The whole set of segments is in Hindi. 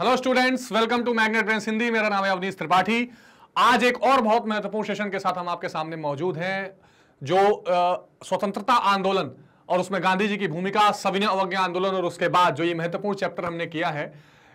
hello students welcome to Magnet Brains Hindi मेरा नाम है अवनीश त्रिपाठी आज एक और बहुत महत्वपूर्ण सेशन के साथ हम आपके सामने मौजूद हैं जो स्वतंत्रता आंदोलन और उसमें गांधी जी की भूमिका सविनय अवज्ञा आंदोलन और उसके बाद जो ये महत्वपूर्ण चैप्टर हमने किया है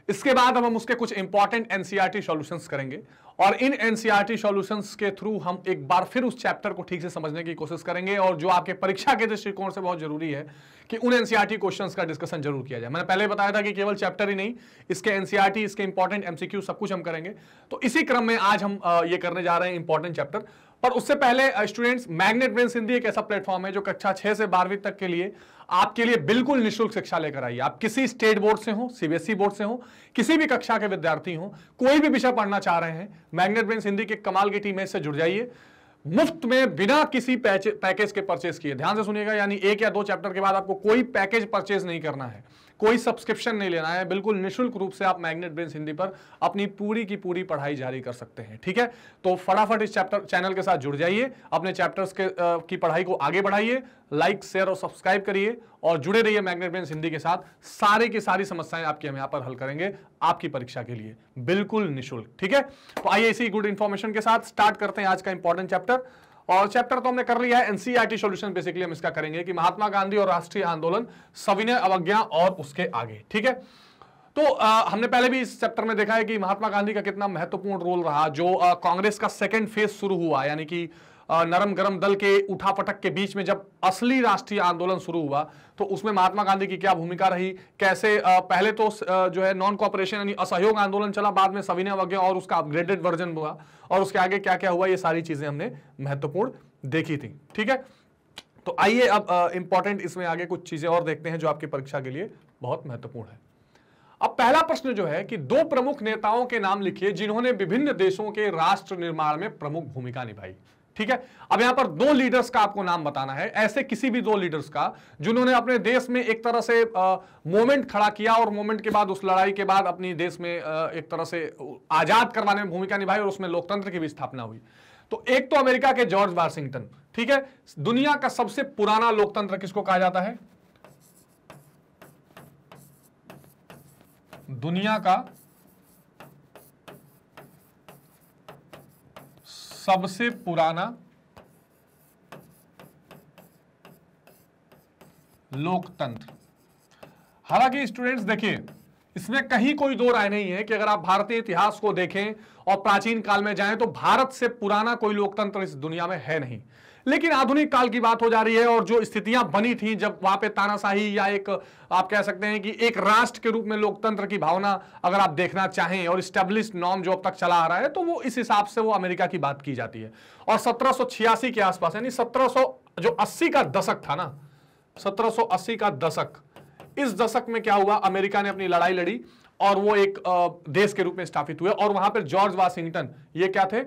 इसके बाद अब हम उसके कुछ इंपॉर्टेंट एनसीईआरटी सॉल्यूशंस करेंगे और इन एनसीईआरटी सॉल्यूशंस e के थ्रू हम एक बार फिर उस चैप्टर को ठीक से समझने की कोशिश करेंगे और जो आपके परीक्षा के दृष्टिकोण से बहुत जरूरी है कि उन एनसीईआरटी क्वेश्चंस e का डिस्कशन जरूर किया जाए मैंने पहले बताया था कि केवल चैप्टर ही नहीं इसके एनसीईआरटी e इसके इंपॉर्टेंट एमसीक्यू सब कुछ हम करेंगे तो इसी क्रम में आज हम ये करने जा रहे हैं इंपॉर्टेंट चैप्टर पर उससे पहले स्टूडेंट्स मैग्नेट ब्रेन सिंधी एक ऐसा प्लेटफॉर्म है जो कक्षा छह से बारहवीं तक के लिए आपके लिए बिल्कुल निशुल्क शिक्षा लेकर आई आप किसी स्टेट बोर्ड से हो सीबीएसई बोर्ड से हो किसी भी कक्षा के विद्यार्थी हो कोई भी विषय पढ़ना चाह रहे हैं मैग्नेट ब्रेन हिंदी के कमाल की टीम है इससे जुड़ जाइए मुफ्त में बिना किसी पैकेज के परचेज किए ध्यान से सुनिएगा यानी एक या दो चैप्टर के बाद आपको कोई पैकेज परचेज नहीं करना है कोई सब्सक्रिप्शन नहीं लेना है बिल्कुल निशुल्क रूप से आप मैग्नेट ब्रेन हिंदी पर अपनी पूरी की पूरी पढ़ाई जारी कर सकते हैं ठीक है तो फटाफट इस चैप्टर चैनल के साथ जुड़ जाइए अपने चैप्टर्स के आ, की पढ़ाई को आगे बढ़ाइए लाइक शेयर और सब्सक्राइब करिए और जुड़े रहिए मैग्नेट ब्रेन हिंदी के साथ सारे की सारी समस्याएं आपकी हम यहाँ पर हल करेंगे आपकी परीक्षा के लिए बिल्कुल निःशुल्क ठीक है तो आइए इसी गुड इन्फॉर्मेशन के साथ स्टार्ट करते हैं आज का इंपॉर्टेंट चैप्टर और चैप्टर तो हमने कर लिया है एनसीईआरटी सॉल्यूशन बेसिकली हम इसका करेंगे कि महात्मा गांधी और राष्ट्रीय आंदोलन सविनय अवज्ञा और उसके आगे ठीक है तो आ, हमने पहले भी इस चैप्टर में देखा है कि महात्मा गांधी का कितना महत्वपूर्ण रोल रहा जो कांग्रेस का सेकेंड फेज शुरू हुआ यानी कि नरम गरम दल के उठापटक के बीच में जब असली राष्ट्रीय आंदोलन शुरू हुआ तो उसमें महात्मा गांधी की क्या भूमिका रही कैसे पहले तो जो है नॉन कॉपरेशन यानी असहयोग आंदोलन चला बाद में सविनय अवज्ञा और उसका अपग्रेडेड वर्जन हुआ और उसके आगे क्या क्या हुआ ये सारी चीजें हमने महत्वपूर्ण देखी थी ठीक है तो आइए अब इंपॉर्टेंट इसमें आगे कुछ चीजें और देखते हैं जो आपकी परीक्षा के लिए बहुत महत्वपूर्ण है अब पहला प्रश्न जो है कि दो प्रमुख नेताओं के नाम लिखिए जिन्होंने विभिन्न देशों के राष्ट्र निर्माण में प्रमुख भूमिका निभाई ठीक है अब यहां पर दो लीडर्स का आपको नाम बताना है ऐसे किसी भी दो लीडर्स का जिन्होंने अपने देश में एक तरह से मोमेंट खड़ा किया और मोमेंट के बाद उस लड़ाई के बाद अपनी देश में आ, एक तरह से आजाद करवाने में भूमिका निभाई और उसमें लोकतंत्र की भी स्थापना हुई तो एक तो अमेरिका के जॉर्ज वाशिंगटन ठीक है दुनिया का सबसे पुराना लोकतंत्र किसको कहा जाता है दुनिया का सबसे पुराना लोकतंत्र हालांकि स्टूडेंट्स देखिए इसमें कहीं कोई दो राय नहीं है कि अगर आप भारतीय इतिहास को देखें और प्राचीन काल में जाएं तो भारत से पुराना कोई लोकतंत्र इस दुनिया में है नहीं लेकिन आधुनिक काल की बात हो जा रही है और जो स्थितियां बनी थी जब वहां पे तानाशाही या एक आप कह सकते हैं कि एक राष्ट्र के रूप में लोकतंत्र की भावना अगर आप देखना चाहें और स्टेब्लिश नॉर्म जो अब तक चला आ रहा है तो वो इस हिसाब से वो अमेरिका की बात की जाती है और सत्रह के आसपास यानी सत्रह जो अस्सी का दशक था ना सत्रह का दशक इस दशक में क्या हुआ अमेरिका ने अपनी लड़ाई लड़ी और वो एक देश के रूप में स्थापित हुए और वहां पर जॉर्ज वाशिंगटन ये क्या थे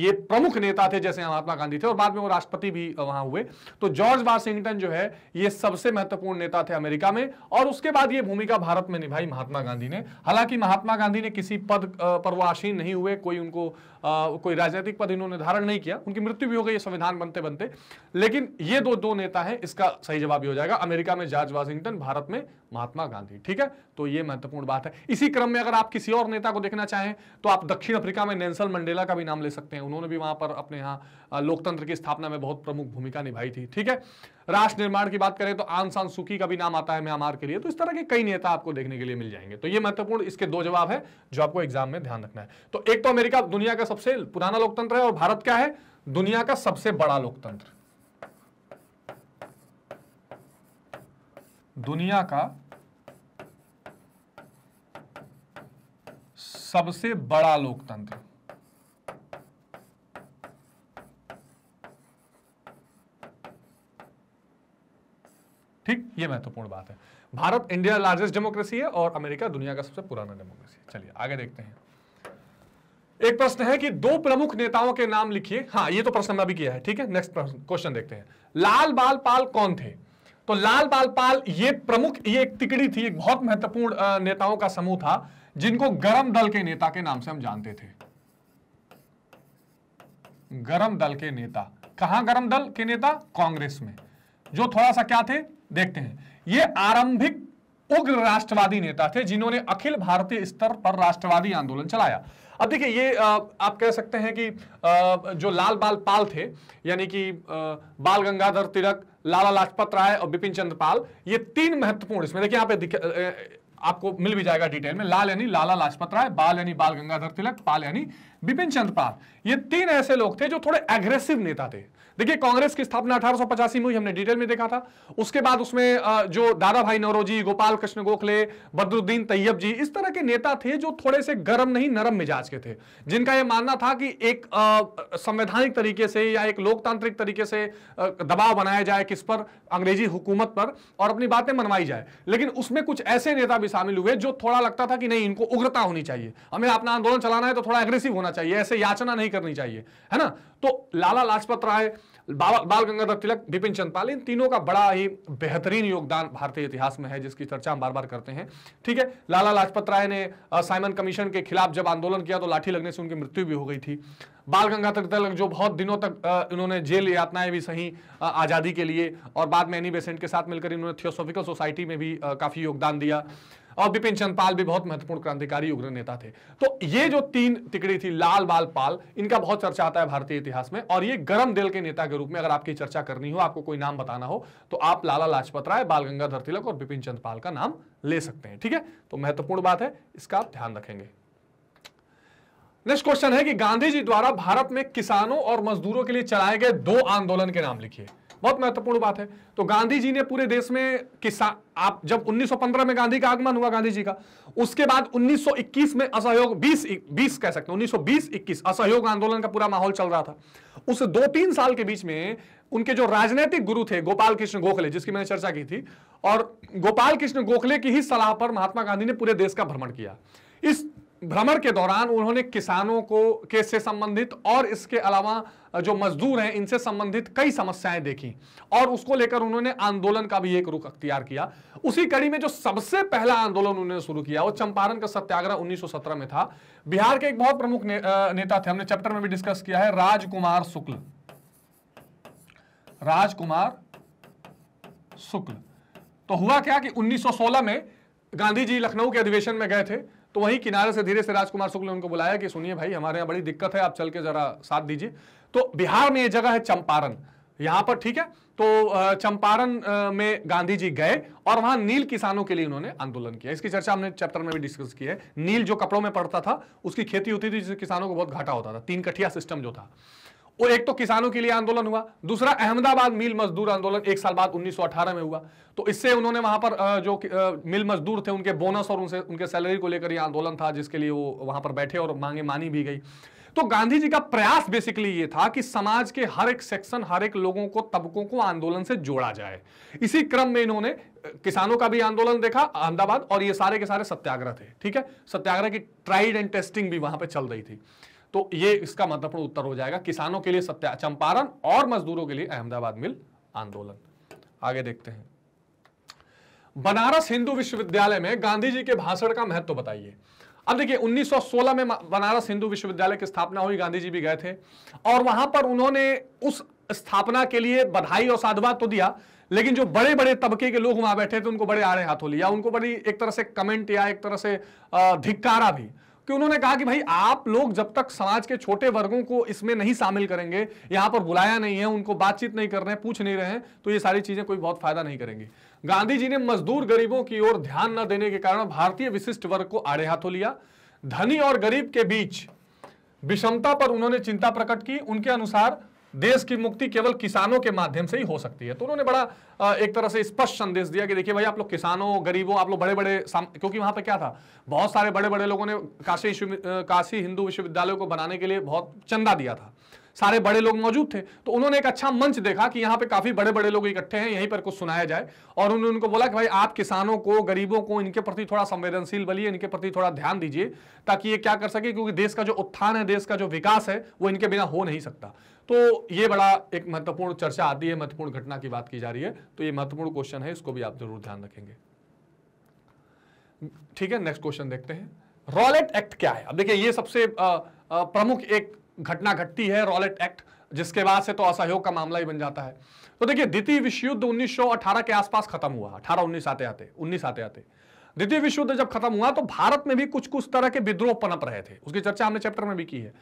ये प्रमुख नेता थे जैसे महात्मा गांधी थे और बाद में वो राष्ट्रपति भी वहां हुए तो जॉर्ज वाशिंगटन जो है ये सबसे महत्वपूर्ण नेता थे अमेरिका में और उसके बाद ये भूमिका भारत में निभाई महात्मा गांधी ने हालांकि महात्मा गांधी ने किसी पद पर वो आसीन नहीं हुए कोई उनको कोई राजनीतिक पद इन्होंने धारण नहीं किया उनकी मृत्यु भी हो गई संविधान बनते बनते लेकिन ये दो दो नेता है इसका सही जवाब भी हो जाएगा अमेरिका में जॉर्ज वाशिंगटन भारत में महात्मा गांधी ठीक है तो ये महत्वपूर्ण बात है इसी क्रम में अगर आप किसी और नेता को देखना चाहें तो आप दक्षिण अफ्रीका में नेल्सन मंडेला का भी नाम ले सकते हैं उन्होंने भी वहां पर अपने यहाँ लोकतंत्र की स्थापना में बहुत प्रमुख भूमिका निभाई थी ठीक है राष्ट्र निर्माण की बात करें तो आन सान सुखी का भी नाम आता है म्यांमार के लिए तो इस तरह के कई नेता आपको देखने के लिए मिल जाएंगे तो ये महत्वपूर्ण इसके दो जवाब है जो आपको एग्जाम में ध्यान रखना है तो एक तो अमेरिका दुनिया का सबसे पुराना लोकतंत्र है और भारत क्या है दुनिया का सबसे बड़ा लोकतंत्र दुनिया का सबसे बड़ा लोकतंत्र ठीक ये महत्वपूर्ण बात है भारत इंडिया लार्जेस्ट डेमोक्रेसी है और अमेरिका दुनिया का सबसे पुराना डेमोक्रेसी है चलिए आगे देखते हैं एक प्रश्न है कि दो प्रमुख नेताओं के नाम लिखिए हाँ ये तो प्रश्न मैं अभी किया है ठीक है नेक्स्ट प्रश्न क्वेश्चन देखते हैं लाल बाल पाल कौन थे तो लाल बाल पाल ये प्रमुख ये एक तिकड़ी थी एक बहुत महत्वपूर्ण नेताओं का समूह था जिनको गरम दल के नेता के नाम से हम जानते थे गरम दल के नेता कहां गरम दल के नेता कांग्रेस में जो थोड़ा सा क्या थे देखते हैं ये आरंभिक उग्र राष्ट्रवादी नेता थे जिन्होंने अखिल भारतीय स्तर पर राष्ट्रवादी आंदोलन चलाया अब देखिए ये आप कह सकते हैं कि जो लाल बाल पाल थे यानी कि बाल गंगाधर तिलक लाला लाजपत राय और बिपिन चंद्र पाल ये तीन महत्वपूर्ण इसमें देखिए यहाँ पे आपको मिल भी जाएगा डिटेल में लाल यानी लाला लाजपत राय बाल यानी बाल गंगाधर तिलक पाल यानी बिपिन चंद्र पाल ये तीन ऐसे लोग थे जो थोड़े एग्रेसिव नेता थे देखिए कांग्रेस की स्थापना अठारह में हुई हमने डिटेल में देखा था उसके बाद उसमें जो दादा भाई नौरोजी गोपाल कृष्ण गोखले बदरुद्दीन तैयब जी इस तरह के नेता थे जो थोड़े से गर्म नहीं नरम मिजाज के थे जिनका यह मानना था कि एक संवैधानिक तरीके से या एक लोकतांत्रिक तरीके से दबाव बनाया जाए किस पर अंग्रेजी हुकूमत पर और अपनी बातें मनवाई जाए लेकिन उसमें कुछ ऐसे नेता भी शामिल हुए जो थोड़ा लगता था कि नहीं इनको उग्रता होनी चाहिए हमें अपना आंदोलन चलाना है तो थोड़ा एग्रेसिव होना चाहिए ऐसे याचना नहीं करनी चाहिए है ना तो लाला लाजपत राय बाल गंगाधर तिलक बिपिन चंदपाल इन तीनों का बड़ा ही बेहतरीन योगदान भारतीय इतिहास में है जिसकी चर्चा हम बार बार करते हैं ठीक है लाला लाजपत राय ने साइमन कमीशन के खिलाफ जब आंदोलन किया तो लाठी लगने से उनकी मृत्यु भी हो गई थी बाल गंगाधर तिलक जो बहुत दिनों तक इन्होंने जेल यातनाएं भी सही आज़ादी के लिए और बाद में एनी बेसेंट के साथ मिलकर इन्होंने थियोसॉफिकल सोसाइटी में भी काफ़ी योगदान दिया और बिपिन चंद पाल भी बहुत महत्वपूर्ण क्रांतिकारी उग्र नेता थे तो ये जो तीन तिकड़ी थी लाल बाल पाल इनका बहुत चर्चा आता है भारतीय इतिहास में और ये गर्म दिल के नेता के रूप में अगर आपकी चर्चा करनी हो आपको कोई नाम बताना हो तो आप लाला लाजपत राय बाल गंगाधर तिलक और बिपिन चंद पाल का नाम ले सकते हैं ठीक है तो महत्वपूर्ण बात है इसका आप ध्यान रखेंगे नेक्स्ट क्वेश्चन है कि गांधी जी द्वारा भारत में किसानों और मजदूरों के लिए चलाए गए दो आंदोलन के नाम लिखिए बहुत महत्वपूर्ण बात है तो गांधी जी ने पूरे देश में किसान आप जब 1915 में गांधी का आगमन हुआ गांधी जी का उसके बाद 1921 में असहयोग 20 20 कह सकते हैं 1920-21 असहयोग आंदोलन का पूरा माहौल चल रहा था उस दो तीन साल के बीच में उनके जो राजनीतिक गुरु थे गोपाल कृष्ण गोखले जिसकी मैंने चर्चा की थी और गोपाल कृष्ण गोखले की ही सलाह पर महात्मा गांधी ने पूरे देश का भ्रमण किया इस भ्रमण के दौरान उन्होंने किसानों को के से संबंधित और इसके अलावा जो मजदूर हैं इनसे संबंधित कई समस्याएं देखी और उसको लेकर उन्होंने आंदोलन का भी एक रुख अख्तियार किया उसी कड़ी में जो सबसे पहला आंदोलन उन्होंने शुरू किया वो चंपारण का सत्याग्रह 1917 में था बिहार के एक बहुत प्रमुख ने, नेता थे हमने चैप्टर में भी डिस्कस किया है राजकुमार शुक्ल राजकुमार शुक्ल तो हुआ क्या कि उन्नीस में गांधी जी लखनऊ के अधिवेशन में गए थे तो वहीं किनारे से धीरे से राजकुमार शुक्ल ने उनको बुलाया कि सुनिए भाई हमारे यहाँ बड़ी दिक्कत है आप चल के जरा साथ दीजिए तो बिहार में ये जगह है चंपारण यहाँ पर ठीक है तो चंपारण में गांधी जी गए और वहां नील किसानों के लिए उन्होंने आंदोलन किया इसकी चर्चा हमने चैप्टर में भी डिस्कस की है नील जो कपड़ों में पड़ता था उसकी खेती होती थी जिससे किसानों को बहुत घाटा होता था तीन कठिया सिस्टम जो था और एक तो किसानों के लिए आंदोलन हुआ दूसरा अहमदाबाद मिल मजदूर आंदोलन एक साल बाद 1918 में हुआ तो इससे उन्होंने वहां पर जो मिल मजदूर थे उनके बोनस और उनसे उनके सैलरी को लेकर यह आंदोलन था जिसके लिए वो वहां पर बैठे और मांगे मानी भी गई तो गांधी जी का प्रयास बेसिकली ये था कि समाज के हर एक सेक्शन हर एक लोगों को तबकों को आंदोलन से जोड़ा जाए इसी क्रम में इन्होंने किसानों का भी आंदोलन देखा अहमदाबाद और ये सारे के सारे सत्याग्रह थे ठीक है सत्याग्रह की ट्राइड एंड टेस्टिंग भी वहां पर चल रही थी तो ये इसका महत्वपूर्ण उत्तर हो जाएगा किसानों के लिए सत्या चंपारण और मजदूरों के लिए अहमदाबाद मिल आंदोलन आगे देखते हैं बनारस हिंदू विश्वविद्यालय में गांधी जी के भाषण का महत्व तो बताइए अब देखिए 1916 में बनारस हिंदू विश्वविद्यालय की स्थापना हुई गांधी जी भी गए थे और वहां पर उन्होंने उस स्थापना के लिए बधाई और साधुवाद तो दिया लेकिन जो बड़े बड़े तबके के लोग वहां बैठे थे उनको बड़े आड़े हाथों लिया उनको बड़ी एक तरह से कमेंट या एक तरह से धिक्कारा भी कि उन्होंने कहा कि भाई आप लोग जब तक समाज के छोटे वर्गों को इसमें नहीं शामिल करेंगे यहां पर बुलाया नहीं है उनको बातचीत नहीं कर रहे हैं पूछ नहीं रहे हैं तो ये सारी चीजें कोई बहुत फायदा नहीं करेंगी गांधी जी ने मजदूर गरीबों की ओर ध्यान न देने के कारण भारतीय विशिष्ट वर्ग को आड़े हाथों लिया धनी और गरीब के बीच विषमता पर उन्होंने चिंता प्रकट की उनके अनुसार देश की मुक्ति केवल किसानों के माध्यम से ही हो सकती है तो उन्होंने बड़ा एक तरह से स्पष्ट संदेश दिया कि देखिए भाई आप लोग किसानों गरीबों आप लोग बड़े बड़े क्योंकि वहां पर क्या था बहुत सारे बड़े बड़े लोगों ने काशी काशी हिंदू विश्वविद्यालय को बनाने के लिए बहुत चंदा दिया था सारे बड़े लोग मौजूद थे तो उन्होंने एक अच्छा मंच देखा कि यहाँ पे काफी बड़े बड़े लोग इकट्ठे हैं यहीं पर कुछ सुनाया जाए और उन्होंने उनको बोला कि भाई आप किसानों को गरीबों को इनके प्रति थोड़ा संवेदनशील बनिए इनके प्रति थोड़ा ध्यान दीजिए ताकि ये क्या कर सके क्योंकि देश का जो उत्थान है देश का जो विकास है वो इनके बिना हो नहीं सकता तो ये बड़ा एक महत्वपूर्ण चर्चा आती है महत्वपूर्ण घटना की बात की जा रही है तो ये महत्वपूर्ण क्वेश्चन है इसको भी आप जरूर ध्यान रखेंगे ठीक है नेक्स्ट क्वेश्चन देखते हैं रॉलेट एक्ट क्या है अब देखिए ये सबसे प्रमुख एक घटना घटती है रॉलेट एक्ट जिसके बाद से तो असहयोग का मामला ही बन जाता है तो देखिए द्वितीय विश्व युद्ध 1918 के आसपास खत्म हुआ अठारह उन्नीस आते आते उन्नीस आते आते द्वितीय विश्व युद्ध जब खत्म हुआ तो भारत में भी कुछ कुछ तरह के विद्रोह पनप रहे थे उसकी चर्चा हमने चैप्टर में भी की है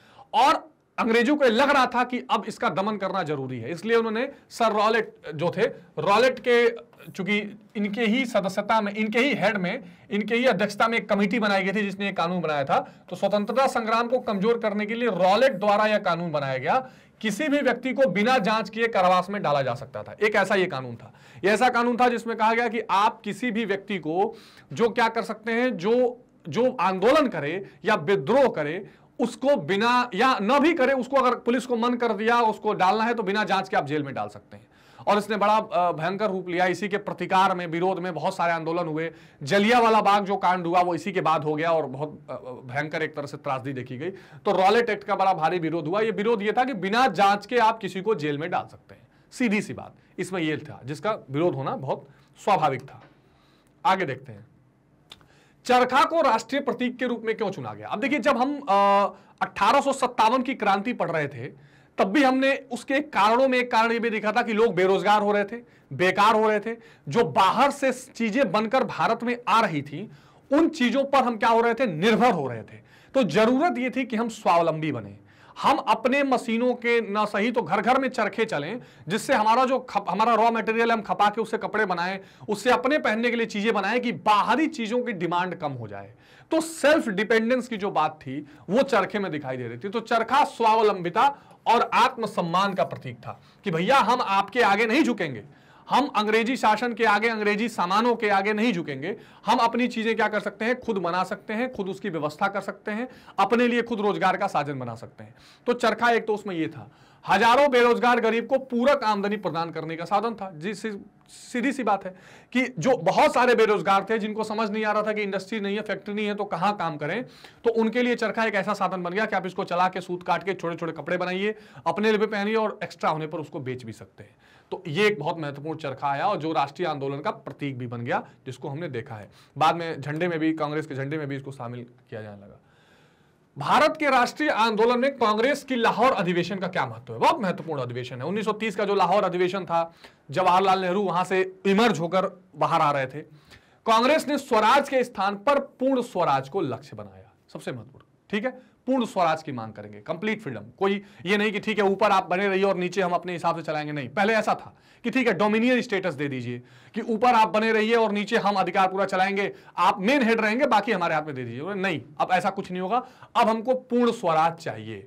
और अंग्रेजों को लग रहा था कि अब इसका दमन करना जरूरी है इसलिए उन्होंने सर रॉलेट जो थे रॉलेट के चूंकि इनके ही सदस्यता में इनके ही हेड में इनके ही अध्यक्षता में एक कमेटी बनाई गई थी जिसने एक कानून बनाया था तो स्वतंत्रता संग्राम को कमजोर करने के लिए रॉलेट द्वारा यह कानून बनाया गया किसी भी व्यक्ति को बिना जांच किए कारावास में डाला जा सकता था एक ऐसा ये कानून था यह ऐसा कानून था जिसमें कहा गया कि आप किसी भी व्यक्ति को जो क्या कर सकते हैं जो जो आंदोलन करे या विद्रोह करे उसको बिना या न भी करे उसको अगर पुलिस को मन कर दिया उसको डालना है तो बिना जांच के आप जेल में डाल सकते हैं और इसने बड़ा भयंकर रूप लिया इसी के प्रतिकार में विरोध में बहुत सारे आंदोलन हुए जलिया वाला बाग जो कांड हुआ वो इसी के बाद हो गया और बहुत भयंकर एक तरह से त्रासदी देखी गई तो रॉलेट एक्ट का बड़ा भारी विरोध हुआ ये विरोध ये था कि बिना जांच के आप किसी को जेल में डाल सकते हैं सीधी सी बात इसमें यह था जिसका विरोध होना बहुत स्वाभाविक था आगे देखते हैं चरखा को राष्ट्रीय प्रतीक के रूप में क्यों चुना गया अब देखिए जब हम अठारह की क्रांति पढ़ रहे थे तब भी हमने उसके कारणों में एक कारण ये भी देखा था कि लोग बेरोजगार हो रहे थे बेकार हो रहे थे जो बाहर से चीजें बनकर भारत में आ रही थी उन चीजों पर हम क्या हो रहे थे निर्भर हो रहे थे तो जरूरत ये थी कि हम स्वावलंबी बने हम अपने मशीनों के ना सही तो घर घर में चरखे चलें जिससे हमारा जो खप, हमारा रॉ मटेरियल हम खपा के उससे कपड़े बनाएं उससे अपने पहनने के लिए चीजें बनाएं कि बाहरी चीजों की डिमांड कम हो जाए तो सेल्फ डिपेंडेंस की जो बात थी वो चरखे में दिखाई दे रही थी तो चरखा स्वावलंबिता और आत्मसम्मान का प्रतीक था कि भैया हम आपके आगे नहीं झुकेंगे हम अंग्रेजी शासन के आगे अंग्रेजी सामानों के आगे नहीं झुकेंगे हम अपनी चीजें क्या कर सकते हैं खुद बना सकते हैं खुद उसकी व्यवस्था कर सकते हैं अपने लिए खुद रोजगार का साधन बना सकते हैं तो चरखा एक तो उसमें यह था हजारों बेरोजगार गरीब को पूरक आमदनी प्रदान करने का साधन था जिस सीधी सी बात है कि जो बहुत सारे बेरोजगार थे जिनको समझ नहीं आ रहा था कि इंडस्ट्री नहीं है फैक्ट्री नहीं है तो कहां काम करें तो उनके लिए चरखा एक ऐसा साधन बन गया कि आप इसको चला के सूत काट के छोटे छोटे कपड़े बनाइए अपने लिए भी पहनिए और एक्स्ट्रा होने पर उसको बेच भी सकते हैं तो ये एक बहुत महत्वपूर्ण चरखा आया और जो राष्ट्रीय आंदोलन का प्रतीक भी बन गया जिसको हमने देखा है बाद में झंडे में भी कांग्रेस के झंडे में भी इसको शामिल किया जाने लगा भारत के राष्ट्रीय आंदोलन में कांग्रेस की लाहौर अधिवेशन का क्या महत्व है बहुत महत्वपूर्ण अधिवेशन है 1930 का जो लाहौर अधिवेशन था जवाहरलाल नेहरू वहां से इमर्ज होकर बाहर आ रहे थे कांग्रेस ने स्वराज के स्थान पर पूर्ण स्वराज को लक्ष्य बनाया सबसे महत्वपूर्ण ठीक है पूर्ण स्वराज की मांग करेंगे कंप्लीट फ्रीडम कोई ये नहीं कि ठीक है ऊपर आप बने रहिए और नीचे हम अपने हिसाब से चलाएंगे नहीं पहले ऐसा था कि ठीक है डोमिनियन स्टेटस दे दीजिए कि ऊपर आप बने रहिए और नीचे हम अधिकार पूरा चलाएंगे आप मेन हेड रहेंगे बाकी हमारे हाथ में दे दीजिए नहीं अब ऐसा कुछ नहीं होगा अब हमको पूर्ण स्वराज चाहिए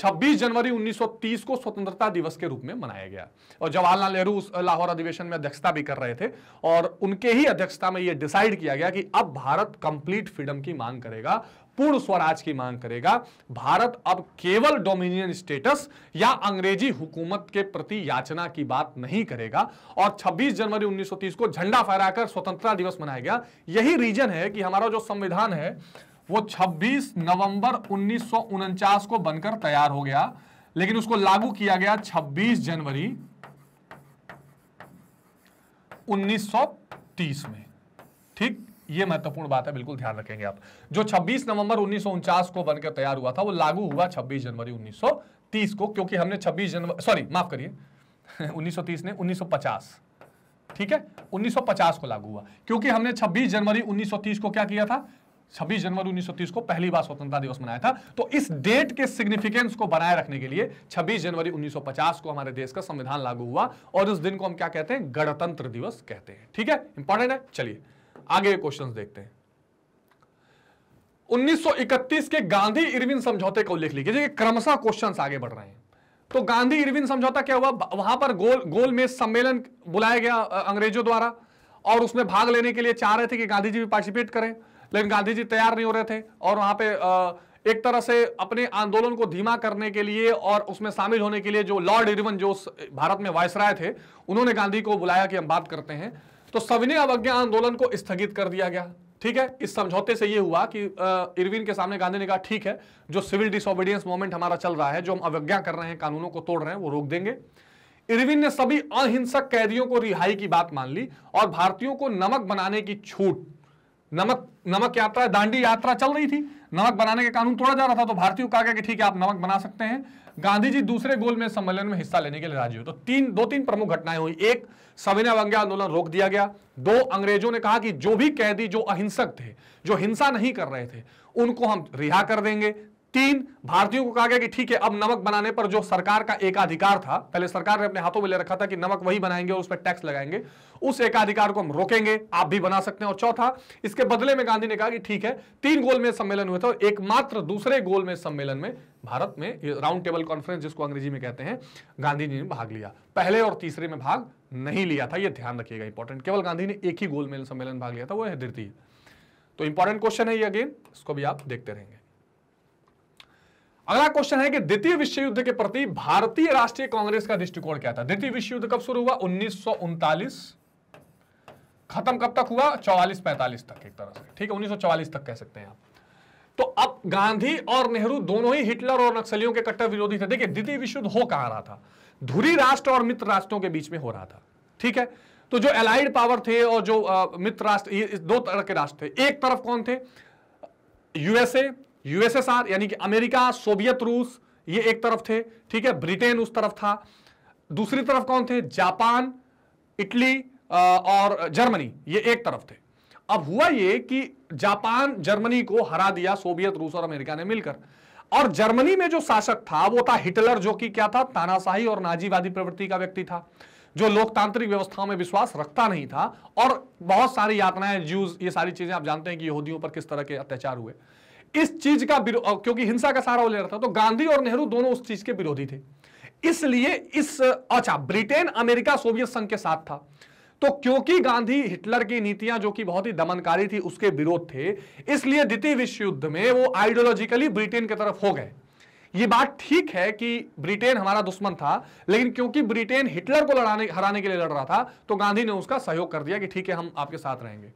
26 जनवरी 1930 को स्वतंत्रता दिवस के रूप में मनाया गया और जवाहरलाल नेहरू लाहौर अधिवेशन में अध्यक्षता भी कर रहे थे और उनके ही अध्यक्षता में यह डिसाइड किया गया कि अब भारत कंप्लीट फ्रीडम की मांग करेगा पूर्ण स्वराज की मांग करेगा भारत अब केवल डोमिनियन स्टेटस या अंग्रेजी हुकूमत के प्रति याचना की बात नहीं करेगा और 26 जनवरी 1930 को झंडा फहराकर स्वतंत्रता दिवस मनाया गया यही रीजन है कि हमारा जो संविधान है वो 26 नवंबर उन्नीस को बनकर तैयार हो गया लेकिन उसको लागू किया गया छब्बीस जनवरी उन्नीस में ठीक ये महत्वपूर्ण बात है बिल्कुल ध्यान रखेंगे आप जो 26 नवंबर उन्नीस को बनकर तैयार हुआ था वो लागू हुआ 26 जनवरी 1930 को क्योंकि हमने 26 जनवरी सॉरी माफ करिए 1930 ने 1950 ठीक है 1950 को लागू हुआ क्योंकि हमने 26 जनवरी 1930 को क्या किया था 26 जनवरी 1930 को पहली बार स्वतंत्रता दिवस मनाया था तो इस डेट के सिग्निफिकेंस को बनाए रखने के लिए 26 जनवरी 1950 को हमारे देश का संविधान लागू हुआ और उस दिन को हम क्या कहते हैं गणतंत्र दिवस कहते हैं ठीक है इंपॉर्टेंट है चलिए आगे क्वेश्चन देखते हैं 1931 के गांधी इरविन समझौते का उल्लेख लीजिए ये क्रमशः क्वेश्चन आगे बढ़ रहे हैं तो गांधी इरविन समझौता क्या हुआ वहां पर गोल गोल में सम्मेलन बुलाया गया अंग्रेजों द्वारा और उसमें भाग लेने के लिए चाह रहे थे कि गांधी जी भी पार्टिसिपेट करें लेकिन गांधी जी तैयार नहीं हो रहे थे और वहां पे एक तरह से अपने आंदोलन को धीमा करने के लिए और उसमें शामिल होने के लिए जो लॉर्ड इरविन जो भारत में वायसराय थे उन्होंने गांधी को बुलाया कि हम बात करते हैं तो सविनय अवज्ञा आंदोलन को स्थगित कर दिया गया ठीक है इस समझौते से यह हुआ कि इरविन के सामने गांधी ने कहा ठीक है जो सिविल डिसोबीडियंस मूवमेंट हमारा चल रहा है जो हम अवज्ञा कर रहे हैं कानूनों को तोड़ रहे हैं वो रोक देंगे इरविन ने सभी अहिंसक कैदियों को रिहाई की बात मान ली और भारतीयों को नमक बनाने की छूट नमक नमक यात्रा दांडी यात्रा चल रही थी नमक बनाने का कानून तोड़ा जा रहा था तो भारतीयों गया कि ठीक है आप नमक बना सकते हैं गांधी जी दूसरे गोल में सम्मेलन में हिस्सा लेने के लिए राजी हुए तो तीन दो तीन प्रमुख घटनाएं हुई एक सविनय अवज्ञा आंदोलन रोक दिया गया दो अंग्रेजों ने कहा कि जो भी कैदी जो अहिंसक थे जो हिंसा नहीं कर रहे थे उनको हम रिहा कर देंगे तीन भारतीयों को कहा गया कि ठीक है अब नमक बनाने पर जो सरकार का एकाधिकार था पहले सरकार ने अपने हाथों में ले रखा था कि नमक वही बनाएंगे और उस पर टैक्स लगाएंगे उस एकाधिकार को हम रोकेंगे आप भी बना सकते हैं और चौथा इसके बदले में गांधी ने कहा कि ठीक है तीन गोल में सम्मेलन हुए थे और एकमात्र दूसरे गोल में सम्मेलन में भारत में राउंड टेबल कॉन्फ्रेंस जिसको अंग्रेजी में कहते हैं गांधी जी ने भाग लिया पहले और तीसरे में भाग नहीं लिया था यह ध्यान रखिएगा इंपॉर्टेंट केवल गांधी ने एक ही गोल में सम्मेलन भाग लिया था वो है द्वितीय तो इंपॉर्टेंट क्वेश्चन है ये अगेन इसको भी आप देखते रहेंगे अगला क्वेश्चन है कि द्वितीय विश्व युद्ध के प्रति भारतीय राष्ट्रीय कांग्रेस का दृष्टिकोण क्या था द्वितीय विश्व युद्ध कब शुरू हुआ उन्नीस खत्म कब तक हुआ चौवालीस पैंतालीस तक एक तरह से ठीक है उन्नीस तक कह सकते हैं आप तो अब गांधी और नेहरू दोनों ही हिटलर और नक्सलियों के कट्टर विरोधी थे देखिए द्वितीय विश्व युद्ध हो कहा रहा था धुरी राष्ट्र और मित्र राष्ट्रों के बीच में हो रहा था ठीक है तो जो एलाइड पावर थे और जो मित्र राष्ट्र दो तरह के राष्ट्र थे एक तरफ कौन थे यूएसए यूएसएसआर यानी कि अमेरिका सोवियत रूस ये एक तरफ थे ठीक है ब्रिटेन उस तरफ था दूसरी तरफ कौन थे जापान इटली और जर्मनी ये एक तरफ थे अब हुआ ये कि जापान जर्मनी को हरा दिया सोवियत रूस और अमेरिका ने मिलकर और जर्मनी में जो शासक था वो था हिटलर जो कि क्या था तानाशाही और नाजीवादी प्रवृत्ति का व्यक्ति था जो लोकतांत्रिक व्यवस्थाओं में विश्वास रखता नहीं था और बहुत सारी यातनाएं ज्यूज ये सारी चीजें आप जानते हैं कि यहूदियों पर किस तरह के अत्याचार हुए इस चीज का क्योंकि हिंसा का सहारा ले रहा था तो गांधी और नेहरू दोनों उस चीज के विरोधी थे इसलिए इस अच्छा ब्रिटेन अमेरिका सोवियत संघ के साथ था तो क्योंकि गांधी हिटलर की नीतियां जो कि बहुत ही दमनकारी थी उसके विरोध थे इसलिए द्वितीय विश्व युद्ध में वो आइडियोलॉजिकली ब्रिटेन की तरफ हो गए ये बात ठीक है कि ब्रिटेन हमारा दुश्मन था लेकिन क्योंकि ब्रिटेन हिटलर को लड़ाने हराने के लिए लड़ रहा था तो गांधी ने उसका सहयोग कर दिया कि ठीक है हम आपके साथ रहेंगे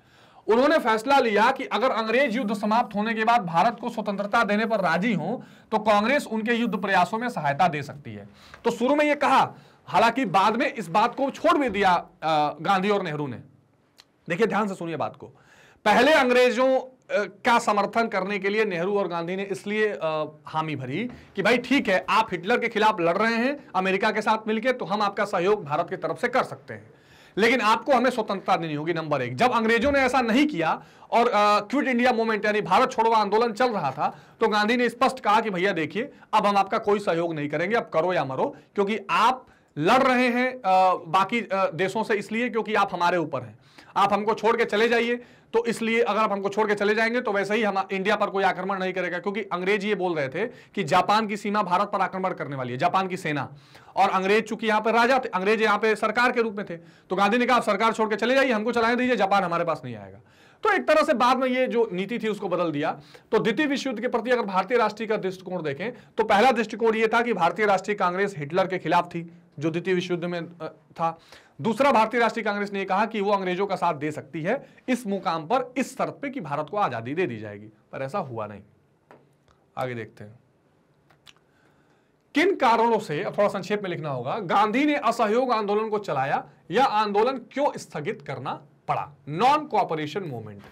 उन्होंने फैसला लिया कि अगर अंग्रेज युद्ध समाप्त होने के बाद भारत को स्वतंत्रता देने पर राजी हो तो कांग्रेस उनके युद्ध प्रयासों में सहायता दे सकती है तो शुरू में यह कहा हालांकि बाद में इस बात को छोड़ भी दिया गांधी और नेहरू ने देखिए ध्यान से सुनिए बात को पहले अंग्रेजों का समर्थन करने के लिए नेहरू और गांधी ने इसलिए हामी भरी कि भाई ठीक है आप हिटलर के खिलाफ लड़ रहे हैं अमेरिका के साथ मिलकर तो हम आपका सहयोग भारत की तरफ से कर सकते हैं लेकिन आपको हमें स्वतंत्रता देनी होगी नंबर एक जब अंग्रेजों ने ऐसा नहीं किया और क्विट इंडिया मूवमेंट यानी भारत छोड़ो आंदोलन चल रहा था तो गांधी ने स्पष्ट कहा कि भैया देखिए अब हम आपका कोई सहयोग नहीं करेंगे अब करो या मरो क्योंकि आप लड़ रहे हैं आ, बाकी आ, देशों से इसलिए क्योंकि आप हमारे ऊपर हैं आप हमको छोड़ के चले जाइए तो इसलिए अगर आप हमको छोड़ के चले जाएंगे तो वैसे ही हम इंडिया पर कोई आक्रमण नहीं करेगा क्योंकि अंग्रेज ये बोल रहे थे कि जापान की सीमा भारत पर आक्रमण करने वाली है जापान की सेना और अंग्रेज चूंकि यहां पर राजा थे अंग्रेज यहां पर सरकार के रूप में थे तो गांधी ने कहा सरकार छोड़ के चले जाइए हमको चलाने दीजिए जापान हमारे पास नहीं आएगा तो एक तरह से बाद में ये जो नीति थी उसको बदल दिया तो द्वितीय विश्व युद्ध के प्रति अगर भारतीय राष्ट्रीय का दृष्टिकोण देखें तो पहला दृष्टिकोण ये था कि भारतीय राष्ट्रीय कांग्रेस हिटलर के खिलाफ थी जो द्वितीय विश्व युद्ध में था दूसरा भारतीय राष्ट्रीय कांग्रेस ने कहा कि वो अंग्रेजों का साथ दे सकती है इस मुकाम पर इस शर्त पे कि भारत को आजादी दे दी जाएगी पर ऐसा हुआ नहीं आगे देखते हैं किन कारणों से थोड़ा संक्षेप में लिखना होगा गांधी ने असहयोग आंदोलन को चलाया या आंदोलन क्यों स्थगित करना पड़ा non cooperation movement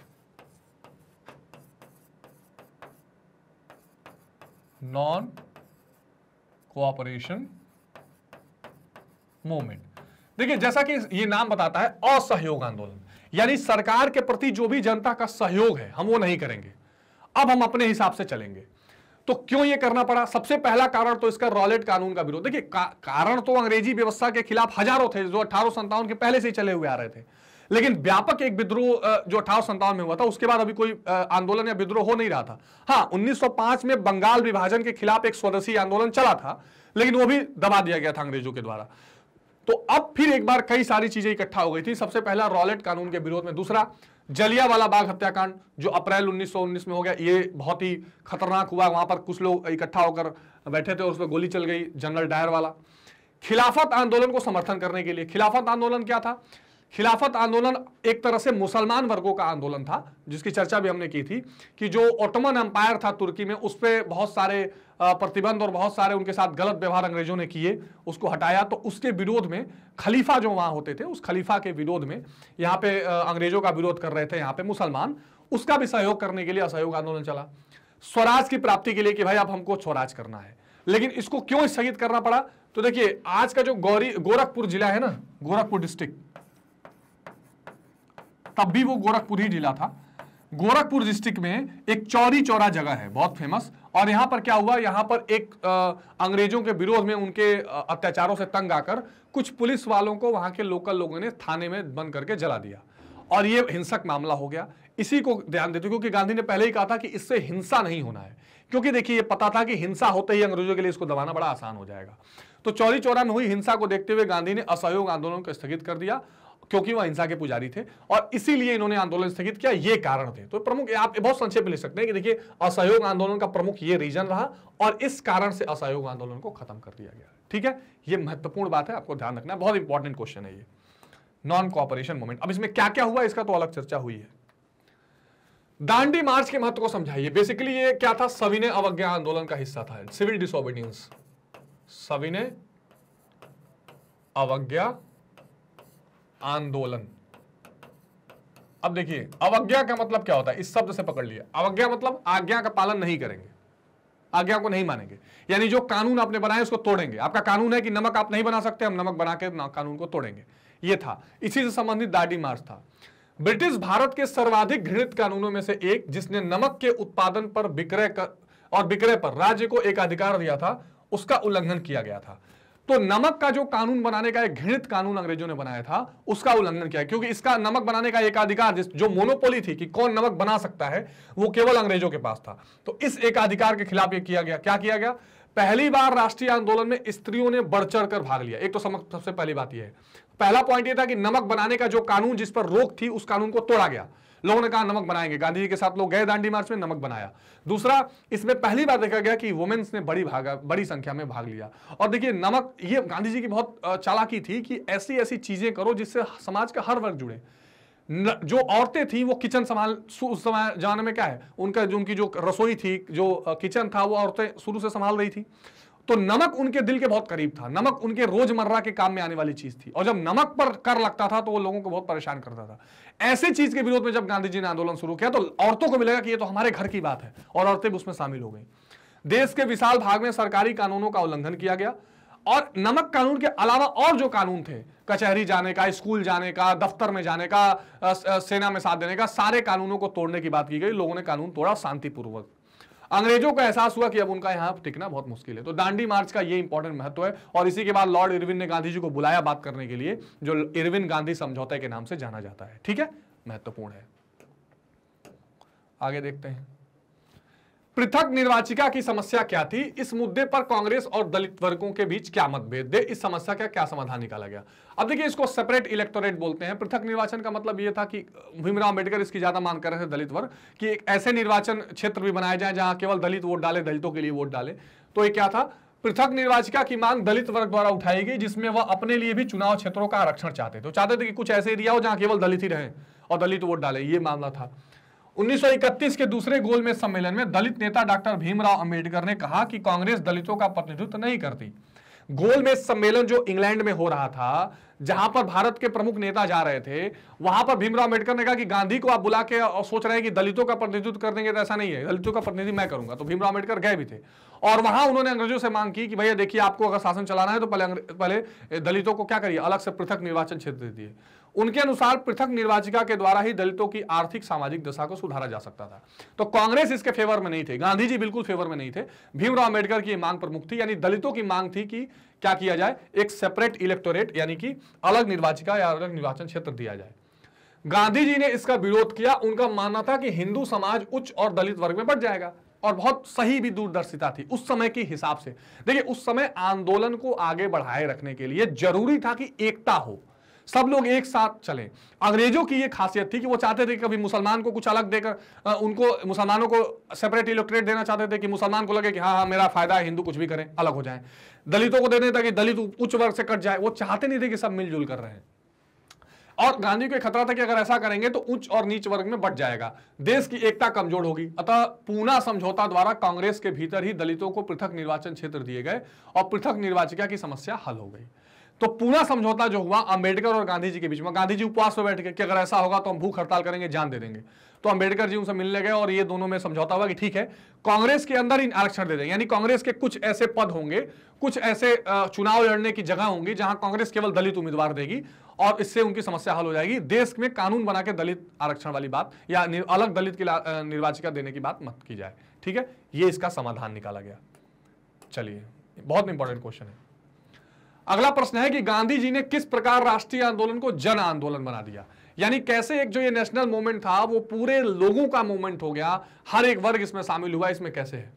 non cooperation movement देखिए जैसा कि ये नाम बताता है असहयोग आंदोलन यानी सरकार के प्रति जो भी जनता का सहयोग है हम वो नहीं करेंगे अब हम अपने हिसाब से चलेंगे तो क्यों ये करना पड़ा सबसे पहला कारण तो इसका रॉलेट कानून का विरोध देखिए का, कारण तो अंग्रेजी व्यवस्था के खिलाफ हजारों थे जो अठारह सौ के पहले से ही चले हुए आ रहे थे लेकिन व्यापक एक विद्रोह जो अठारह सौ में हुआ था उसके बाद अभी कोई आंदोलन या विद्रोह हो नहीं रहा था हाँ 1905 में बंगाल विभाजन के खिलाफ एक स्वदेशी आंदोलन चला था लेकिन वो भी दबा दिया गया था अंग्रेजों के द्वारा तो अब फिर एक बार कई सारी चीजें इकट्ठा हो गई थी सबसे पहला रॉलेट कानून के विरोध में दूसरा जलियावाला बाग हत्याकांड जो अप्रैल 1919 में हो गया ये बहुत ही खतरनाक हुआ वहां पर कुछ लोग इकट्ठा होकर बैठे थे और उसमें गोली चल गई जनरल डायर वाला खिलाफत आंदोलन को समर्थन करने के लिए खिलाफत आंदोलन क्या था खिलाफत आंदोलन एक तरह से मुसलमान वर्गों का आंदोलन था जिसकी चर्चा भी हमने की थी कि जो ओटमन एम्पायर था तुर्की में उस पर बहुत सारे प्रतिबंध और बहुत सारे उनके साथ गलत व्यवहार अंग्रेजों ने किए उसको हटाया तो उसके विरोध में खलीफा जो वहाँ होते थे उस खलीफा के विरोध में यहाँ पे अंग्रेजों का विरोध कर रहे थे यहाँ पे मुसलमान उसका भी सहयोग करने के लिए असहयोग आंदोलन चला स्वराज की प्राप्ति के लिए कि भाई अब हमको स्वराज करना है लेकिन इसको क्यों स्थगित करना पड़ा तो देखिए आज का जो गौरी गोरखपुर जिला है ना गोरखपुर डिस्ट्रिक्ट तब भी वो गोरखपुर ही जिला था गोरखपुर डिस्ट्रिक्ट में एक चौरी चौरा जगह है बहुत फेमस और यहां पर क्या हुआ यहां पर एक आ, अंग्रेजों के विरोध में उनके आ, अत्याचारों से तंग आकर कुछ पुलिस वालों को वहां के लोकल लोगों ने थाने में बंद करके जला दिया और ये हिंसक मामला हो गया इसी को ध्यान देते क्योंकि गांधी ने पहले ही कहा था कि इससे हिंसा नहीं होना है क्योंकि देखिए ये पता था कि हिंसा होते ही अंग्रेजों के लिए इसको दबाना बड़ा आसान हो जाएगा तो चौरी चौरा में हुई हिंसा को देखते हुए गांधी ने असहयोग आंदोलन को स्थगित कर दिया क्योंकि वह अहिंसा के पुजारी थे और इसीलिए इन्होंने आंदोलन स्थगित किया ये कारण थे तो प्रमुख आप बहुत संक्षेप में ले सकते हैं कि देखिए असहयोग आंदोलन का प्रमुख ये रीजन रहा और इस कारण से असहयोग आंदोलन को खत्म कर दिया गया ठीक है ये महत्वपूर्ण बात है आपको ध्यान रखना बहुत इंपॉर्टेंट क्वेश्चन है ये नॉन कॉपरेशन मूवमेंट अब इसमें क्या क्या हुआ इसका तो अलग चर्चा हुई है दांडी मार्च के महत्व को समझाइए बेसिकली ये क्या था सविनय अवज्ञा आंदोलन का हिस्सा था सिविल डिसोबिडियंस सविनय अवज्ञा आंदोलन अब देखिए अवज्ञा का मतलब क्या होता है इस शब्द से पकड़ लिया अवज्ञा मतलब आज्ञा का पालन नहीं करेंगे आज्ञा को नहीं मानेंगे यानी जो कानून आपने बनाया उसको तोड़ेंगे आपका कानून है कि नमक आप नहीं बना सकते हम नमक बना के कानून को तोड़ेंगे यह था इसी से संबंधित दाडी मार्च था ब्रिटिश भारत के सर्वाधिक घृणित कानूनों में से एक जिसने नमक के उत्पादन पर विक्रय कर और विक्रय पर राज्य को एक अधिकार दिया था उसका उल्लंघन किया गया था तो नमक का जो कानून बनाने का एक घृणित कानून अंग्रेजों ने बनाया था उसका उल्लंघन किया क्योंकि इसका नमक बनाने का एक अधिकार जो मोनोपोली थी कि कौन नमक बना सकता है वो केवल अंग्रेजों के पास था तो इस एकाधिकार के खिलाफ ये किया गया क्या किया गया पहली बार राष्ट्रीय आंदोलन में स्त्रियों ने बढ़ चढ़ कर भाग लिया एक तो सबसे पहली बात यह है पहला पॉइंट यह था कि नमक बनाने का जो कानून जिस पर रोक थी उस कानून को तोड़ा गया लोगों ने कहा नमक बनाएंगे गांधी जी के साथ लोग गए दांडी मार्च में नमक बनाया दूसरा इसमें पहली बार देखा गया कि वुमेन्स ने बड़ी भागा बड़ी संख्या में भाग लिया और देखिए नमक ये गांधी जी की बहुत चालाकी थी कि ऐसी ऐसी चीजें करो जिससे समाज का हर वर्ग जुड़े जो औरतें थी वो किचन संभाल उस समय जमाने में क्या है उनका जो उनकी जो रसोई थी जो किचन था वो औरतें शुरू से संभाल रही थी तो नमक उनके दिल के बहुत करीब था नमक उनके रोजमर्रा के काम में आने वाली चीज थी और जब नमक पर कर लगता था तो वो लोगों को बहुत परेशान करता था ऐसे चीज के विरोध में जब गांधी जी ने आंदोलन शुरू किया तो औरतों को मिलेगा कि ये तो हमारे घर की बात है और औरतें भी उसमें शामिल हो गई देश के विशाल भाग में सरकारी कानूनों का उल्लंघन किया गया और नमक कानून के अलावा और जो कानून थे कचहरी जाने का स्कूल जाने का दफ्तर में जाने का सेना में साथ देने का सारे कानूनों को तोड़ने की बात की गई लोगों ने कानून तोड़ा शांतिपूर्वक अंग्रेजों को एहसास हुआ कि अब उनका यहां टिकना बहुत मुश्किल है तो दांडी मार्च का ये इंपॉर्टेंट महत्व है और इसी के बाद लॉर्ड इरविन ने गांधी जी को बुलाया बात करने के लिए जो इरविन गांधी समझौते के नाम से जाना जाता है ठीक है महत्वपूर्ण है आगे देखते हैं पृथक निर्वाचिका की समस्या क्या थी इस मुद्दे पर कांग्रेस और दलित वर्गों के बीच क्या मतभेद थे इस समस्या का क्या समाधान निकाला गया अब देखिए इसको सेपरेट इलेक्टोरेट बोलते हैं पृथक निर्वाचन का मतलब यह था कि भीमराव अंबेडकर इसकी ज्यादा मांग कर रहे थे दलित वर्ग कि एक ऐसे निर्वाचन क्षेत्र भी बनाए जाए जहां केवल दलित वोट डाले दलितों के लिए वोट डाले तो ये क्या था पृथक निर्वाचिका की मांग दलित वर्ग द्वारा उठाई गई जिसमें वह अपने लिए भी चुनाव क्षेत्रों का आरक्षण चाहते थे चाहते थे कि कुछ ऐसे एरिया हो जहां केवल दलित ही रहे और दलित वोट डाले ये मामला था उन्नीस के दूसरे गोल में सम्मेलन में दलित नेता डॉक्टर भीमराव अंबेडकर ने कहा कि कांग्रेस दलितों का प्रतिनिधित्व नहीं करती गोल में सम्मेलन जो इंग्लैंड में हो रहा था जहां पर भारत के प्रमुख नेता जा रहे थे वहां पर भीमराव अंबेडकर ने कहा कि गांधी को आप बुला के और सोच रहे हैं कि दलितों का प्रतिनिधित्व कर देंगे तो ऐसा नहीं है दलितों का प्रतिनिधि मैं करूंगा तो भीमराव अंबेडकर गए भी थे और वहां उन्होंने अंग्रेजों से मांग की कि भैया देखिए आपको अगर शासन चलाना है तो पहले पहले दलितों को क्या करिए अलग से पृथक निर्वाचन क्षेत्र दे दिए उनके अनुसार पृथक निर्वाचिका के द्वारा ही दलितों की आर्थिक सामाजिक दशा को सुधारा जा सकता था तो कांग्रेस इसके फेवर में नहीं थे गांधी जी बिल्कुल फेवर में नहीं थे भीमराव अंबेडकर की मांग प्रमुख थी यानी दलितों की मांग थी कि क्या किया जाए एक सेपरेट इलेक्टोरेट यानी कि अलग निर्वाचिका या अलग निर्वाचन क्षेत्र दिया जाए गांधी जी ने इसका विरोध किया उनका मानना था कि हिंदू समाज उच्च और दलित वर्ग में बढ़ जाएगा और बहुत सही भी दूरदर्शिता थी उस समय के हिसाब से देखिए उस समय आंदोलन को आगे बढ़ाए रखने के लिए जरूरी था कि एकता हो सब लोग एक साथ चले अंग्रेजों की ये खासियत थी कि वो चाहते थे कि कभी मुसलमान को कुछ अलग देकर उनको मुसलमानों को सेपरेट इलेक्ट्रेट देना चाहते थे कि मुसलमान को लगे कि हाँ हाँ मेरा फायदा है हिंदू कुछ भी करें अलग हो जाए दलितों को देने ताकि दलित उच्च वर्ग से कट जाए वो चाहते नहीं थे कि सब मिलजुल कर रहे और गांधी को खतरा था कि अगर ऐसा करेंगे तो उच्च और नीच वर्ग में बट जाएगा देश की एकता कमजोर होगी अतः पूना समझौता द्वारा कांग्रेस के भीतर ही दलितों को पृथक निर्वाचन क्षेत्र दिए गए और पृथक निर्वाचिका की समस्या हल हो गई तो पूरा समझौता जो हुआ अंबेडकर और गांधी जी के बीच में गांधी जी उपवास में बैठ गए कि अगर ऐसा होगा तो हम भूख हड़ताल करेंगे जान दे देंगे तो अंबेडकर जी उनसे मिलने गए और ये दोनों में समझौता हुआ कि ठीक है कांग्रेस के अंदर ही आरक्षण दे देंगे यानी कांग्रेस के कुछ ऐसे पद होंगे कुछ ऐसे चुनाव लड़ने की जगह होंगी जहां कांग्रेस केवल दलित उम्मीदवार देगी और इससे उनकी समस्या हल हो जाएगी देश में कानून बना के दलित आरक्षण वाली बात या अलग दलित की निर्वाचिका देने की बात मत की जाए ठीक है ये इसका समाधान निकाला गया चलिए बहुत इंपॉर्टेंट क्वेश्चन है अगला प्रश्न है कि गांधी जी ने किस प्रकार राष्ट्रीय आंदोलन को जन आंदोलन बना दिया यानी कैसे एक जो ये नेशनल मूवमेंट था वो पूरे लोगों का मूवमेंट हो गया हर एक वर्ग इसमें शामिल हुआ इसमें कैसे है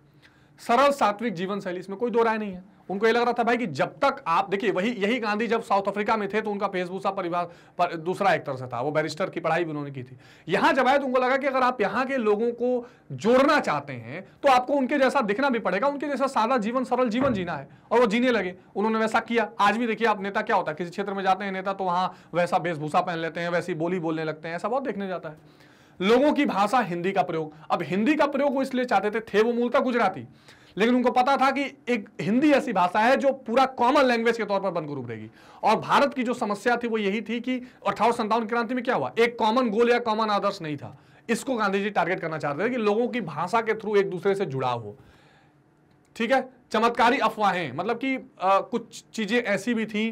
सरल सात्विक जीवन शैली इसमें कोई दो राय नहीं है उनको ये लग रहा था भाई कि जब तक आप देखिए वही यही गांधी जब साउथ अफ्रीका में थे तो उनका वेशभूषा परिवार पर दूसरा एक तरह से था वो बैरिस्टर की पढ़ाई भी उन्होंने की थी यहाँ जब आए तो उनको लगा कि अगर आप यहाँ के लोगों को जोड़ना चाहते हैं तो आपको उनके जैसा दिखना भी पड़ेगा उनके जैसा सादा जीवन सरल जीवन जीना है और वो जीने लगे उन्होंने वैसा किया आज भी देखिए आप नेता क्या होता है किसी क्षेत्र में जाते हैं नेता तो वहाँ वैसा वेशभूषा पहन लेते हैं वैसी बोली बोलने लगते हैं ऐसा बहुत देखने जाता है लोगों की भाषा हिंदी का प्रयोग अब हिंदी का प्रयोग वो इसलिए चाहते थे थे वो मूलता गुजराती लेकिन उनको पता था कि एक हिंदी ऐसी भाषा है जो पूरा कॉमन लैंग्वेज के तौर पर बनकर उभरेगी और भारत की जो समस्या थी वो यही थी कि अठारह संतावन क्रांति में क्या हुआ एक कॉमन गोल या कॉमन आदर्श नहीं था इसको गांधी जी टारगेट करना चाहते थे कि लोगों की भाषा के थ्रू एक दूसरे से जुड़ाव हो ठीक है चमत्कारी अफवाहें मतलब कि आ, कुछ चीज़ें ऐसी भी थी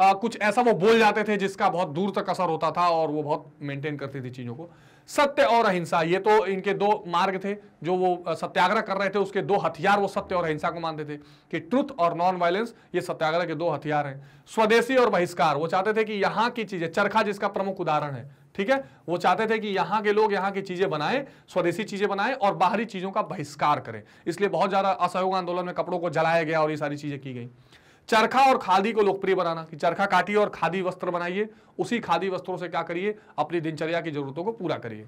आ, कुछ ऐसा वो बोल जाते थे जिसका बहुत दूर तक असर होता था और वो बहुत मेंटेन करती थी चीज़ों को सत्य और अहिंसा ये तो इनके दो मार्ग थे जो वो सत्याग्रह कर रहे थे उसके दो हथियार वो सत्य और अहिंसा को मानते थे कि ट्रुथ और नॉन वायलेंस ये सत्याग्रह के दो हथियार हैं स्वदेशी और बहिष्कार वो चाहते थे कि यहाँ की चीज़ें चरखा जिसका प्रमुख उदाहरण है ठीक है वो चाहते थे कि यहाँ के लोग यहाँ की चीजें बनाएं स्वदेशी चीजें बनाएं और बाहरी चीजों का बहिष्कार करें इसलिए बहुत ज्यादा असहयोग आंदोलन में कपड़ों को जलाया गया और ये सारी चीजें की गई चरखा और खादी को लोकप्रिय बनाना कि चरखा काटिए और खादी वस्त्र बनाइए उसी खादी वस्त्रों से क्या करिए अपनी दिनचर्या की जरूरतों को पूरा करिए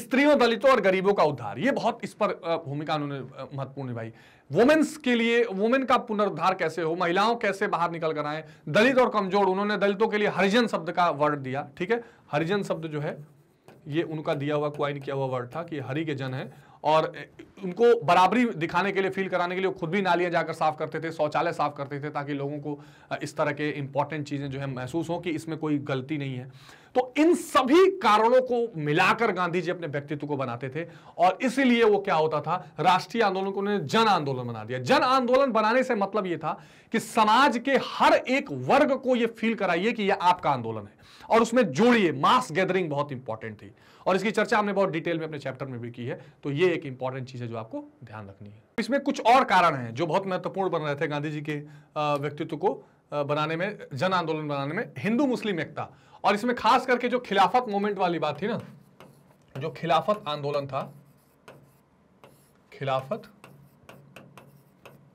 स्त्रियों दलितों और गरीबों का उद्धार ये बहुत इस पर भूमिका उन्होंने महत्वपूर्ण निभाई वुमेन्स के लिए वुमेन का पुनरुद्धार कैसे हो महिलाओं कैसे बाहर निकल कर आए दलित और कमजोर उन्होंने दलितों के लिए हरिजन शब्द का वर्ड दिया ठीक है हरिजन शब्द जो है ये उनका दिया हुआ क्वाइन किया हुआ वर्ड था कि हरि के जन है और उनको बराबरी दिखाने के लिए फील कराने के लिए खुद भी नालियां जाकर साफ करते थे शौचालय साफ करते थे ताकि लोगों को इस तरह के इंपॉर्टेंट चीज़ें जो है महसूस हो कि इसमें कोई गलती नहीं है तो इन सभी कारणों को मिलाकर गांधी जी अपने व्यक्तित्व को बनाते थे और इसीलिए वो क्या होता था राष्ट्रीय आंदोलन को उन्होंने जन आंदोलन बना दिया जन आंदोलन बनाने से मतलब यह था कि समाज के हर एक वर्ग को यह फील कराइए कि यह आपका आंदोलन है और उसमें जोड़िए मास गैदरिंग बहुत इंपॉर्टेंट थी और इसकी चर्चा हमने बहुत डिटेल में अपने चैप्टर में भी की है तो ये एक इंपॉर्टेंट चीज है जो आपको ध्यान रखनी है इसमें कुछ और कारण हैं जो बहुत महत्वपूर्ण बन रहे थे गांधी जी के व्यक्तित्व को बनाने में जन आंदोलन बनाने में हिंदू मुस्लिम एकता और इसमें खास करके जो खिलाफत मूवमेंट वाली बात थी ना जो खिलाफत आंदोलन था खिलाफत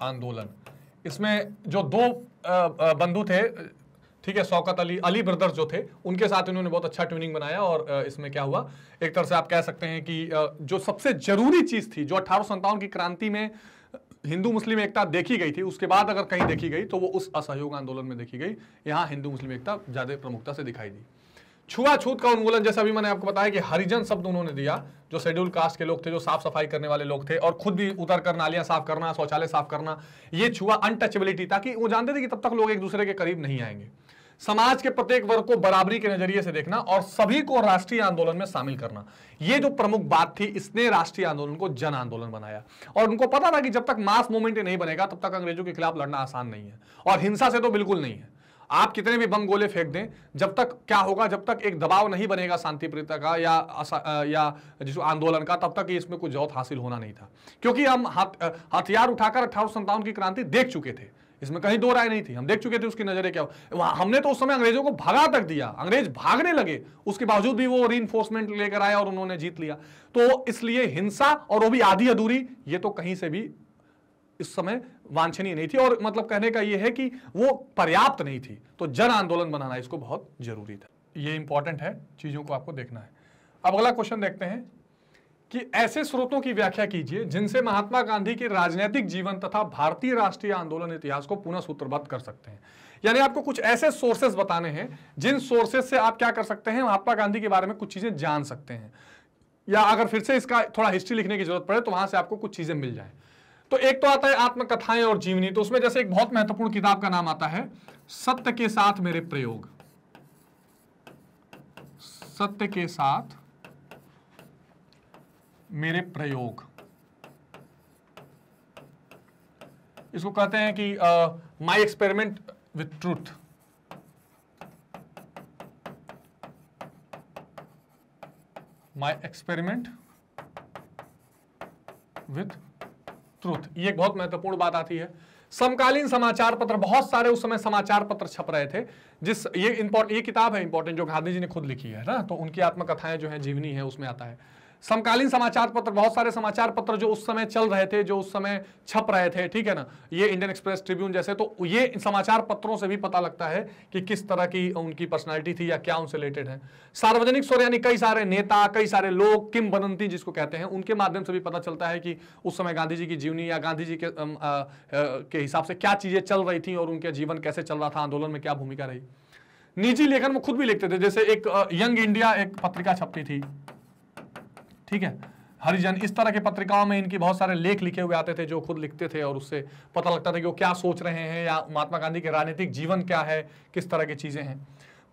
आंदोलन इसमें जो दो बंधु थे ठीक है शौकत अली अली ब्रदर्स जो थे उनके साथ इन्होंने बहुत अच्छा ट्यूनिंग बनाया और इसमें क्या हुआ एक तरह से आप कह सकते हैं कि जो सबसे जरूरी चीज़ थी जो अठारह की क्रांति में हिंदू मुस्लिम एकता देखी गई थी उसके बाद अगर कहीं देखी गई तो वो उस असहयोग आंदोलन में देखी गई यहाँ हिंदू मुस्लिम एकता ज्यादा प्रमुखता से दिखाई दी छुआछूत का उन्मूलन जैसा अभी मैंने आपको बताया कि हरिजन शब्द उन्होंने दिया जो शेड्यूल कास्ट के लोग थे जो साफ सफाई करने वाले लोग थे और खुद भी उतर कर नालियां साफ करना शौचालय साफ करना ये छुआ अनटचेबिलिटी ताकि वो जानते थे कि तब तक लोग एक दूसरे के करीब नहीं आएंगे समाज के प्रत्येक वर्ग को बराबरी के नजरिए से देखना और सभी को राष्ट्रीय आंदोलन में शामिल करना यह जो प्रमुख बात थी इसने राष्ट्रीय आंदोलन को जन आंदोलन बनाया और उनको पता था कि जब तक मास मूवमेंट नहीं बनेगा तब तक अंग्रेजों के खिलाफ लड़ना आसान नहीं है और हिंसा से तो बिल्कुल नहीं है आप कितने भी बम गोले फेंक दें जब तक क्या होगा जब तक एक दबाव नहीं बनेगा शांति प्रियता का या या जिस आंदोलन का तब तक इसमें कुछ जौत हासिल होना नहीं था क्योंकि हम हथियार उठाकर अठारह की क्रांति देख चुके थे इसमें कहीं दो राय नहीं थी हम देख चुके थे उसकी नजरें क्या वहां हमने तो उस समय अंग्रेजों को भगा तक दिया अंग्रेज भागने लगे उसके बावजूद भी वो री लेकर आया और उन्होंने जीत लिया तो इसलिए हिंसा और वो भी आधी अधूरी ये तो कहीं से भी इस समय वांछनीय नहीं थी और मतलब कहने का यह है कि वो पर्याप्त नहीं थी तो जन आंदोलन बनाना इसको बहुत जरूरी था ये इंपॉर्टेंट है चीज़ों को आपको देखना है अब अगला क्वेश्चन देखते हैं कि ऐसे स्रोतों की व्याख्या कीजिए जिनसे महात्मा गांधी के राजनीतिक जीवन तथा भारतीय राष्ट्रीय आंदोलन इतिहास को पुनः सूत्रबद्ध कर सकते हैं यानी आपको कुछ ऐसे सोर्सेस बताने हैं जिन सोर्सेस से आप क्या कर सकते हैं महात्मा गांधी के बारे में कुछ चीजें जान सकते हैं या अगर फिर से इसका थोड़ा हिस्ट्री लिखने की जरूरत पड़े तो वहां से आपको कुछ चीजें मिल जाए तो एक तो आता है आत्मकथाएं और जीवनी तो उसमें जैसे एक बहुत महत्वपूर्ण किताब का नाम आता है सत्य के साथ मेरे प्रयोग सत्य के साथ मेरे प्रयोग इसको कहते हैं कि my experiment with truth my experiment with truth ये बहुत महत्वपूर्ण बात आती है समकालीन समाचार पत्र बहुत सारे उस समय समाचार पत्र छप रहे थे जिस ये इंपॉर्टेंट ये किताब है इंपॉर्टेंट जो गांधी जी ने खुद लिखी है ना तो उनकी आत्मकथाएं जो है जीवनी है उसमें आता है समकालीन समाचार पत्र बहुत सारे समाचार पत्र जो उस समय चल रहे थे जो उस समय छप रहे थे ठीक है ना ये इंडियन एक्सप्रेस ट्रिब्यून जैसे तो ये समाचार पत्रों से भी पता लगता है कि किस तरह की उनकी पर्सनैलिटी थी या क्या उनसे रिलेटेड है सार्वजनिक स्वर यानी कई सारे नेता कई सारे लोग किम बनंती जिसको कहते हैं उनके माध्यम से भी पता चलता है कि उस समय गांधी जी की जीवनी या गांधी जी के के हिसाब से क्या चीजें चल रही थी और उनके जीवन कैसे चल रहा था आंदोलन में क्या भूमिका रही निजी लेखन में खुद भी लिखते थे जैसे एक यंग इंडिया एक पत्रिका छपती थी ठीक है हरिजन इस तरह के पत्रिकाओं में इनकी बहुत सारे लेख लिखे हुए आते थे जो खुद लिखते थे और उससे पता लगता था कि वो क्या सोच रहे हैं या महात्मा गांधी के राजनीतिक जीवन क्या है किस तरह की चीज़ें हैं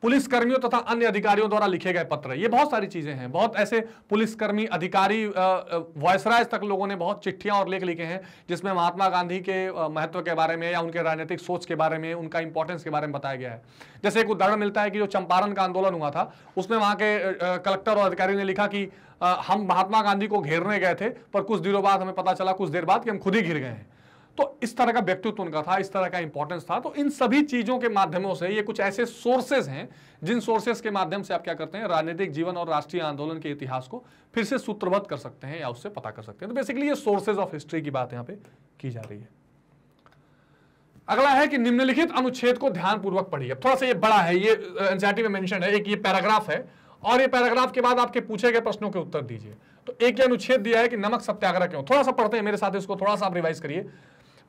पुलिसकर्मियों तथा तो अन्य अधिकारियों द्वारा लिखे गए पत्र ये बहुत सारी चीज़ें हैं बहुत ऐसे पुलिसकर्मी अधिकारी वॉयसराज तक लोगों ने बहुत चिट्ठियां और लेख लिखे हैं जिसमें महात्मा गांधी के महत्व के बारे में या उनके राजनीतिक सोच के बारे में उनका इंपॉर्टेंस के बारे में बताया गया है जैसे एक उदाहरण मिलता है कि जो चंपारण का आंदोलन हुआ था उसमें वहां के कलेक्टर और अधिकारियों ने लिखा कि हम महात्मा गांधी को घेरने गए थे पर कुछ दिनों बाद हमें पता चला कुछ देर बाद कि हम खुद ही घिर गए हैं तो इस तरह का व्यक्तित्व उनका था इस तरह का इंपॉर्टेंस था तो इन सभी चीज़ों के माध्यमों से ये कुछ ऐसे सोर्सेज हैं जिन सोर्सेज के माध्यम से आप क्या करते हैं राजनीतिक जीवन और राष्ट्रीय आंदोलन के इतिहास को फिर से सूत्रबद्ध कर सकते हैं या उससे पता कर सकते हैं तो बेसिकली ये सोर्सेज ऑफ हिस्ट्री की बात यहां पर की जा रही है अगला है कि निम्नलिखित अनुच्छेद को ध्यानपूर्वक पढ़िए थोड़ा सा ये बड़ा है ये एनसीआरटी में मेंशन है एक ये पैराग्राफ है और ये पैराग्राफ के बाद आपके पूछे गए प्रश्नों के उत्तर दीजिए तो एक अनुच्छेद दिया है कि नमक सत्याग्रह क्यों थोड़ा सा पढ़ते हैं मेरे साथ इसको थोड़ा सा आप रिवाइज करिए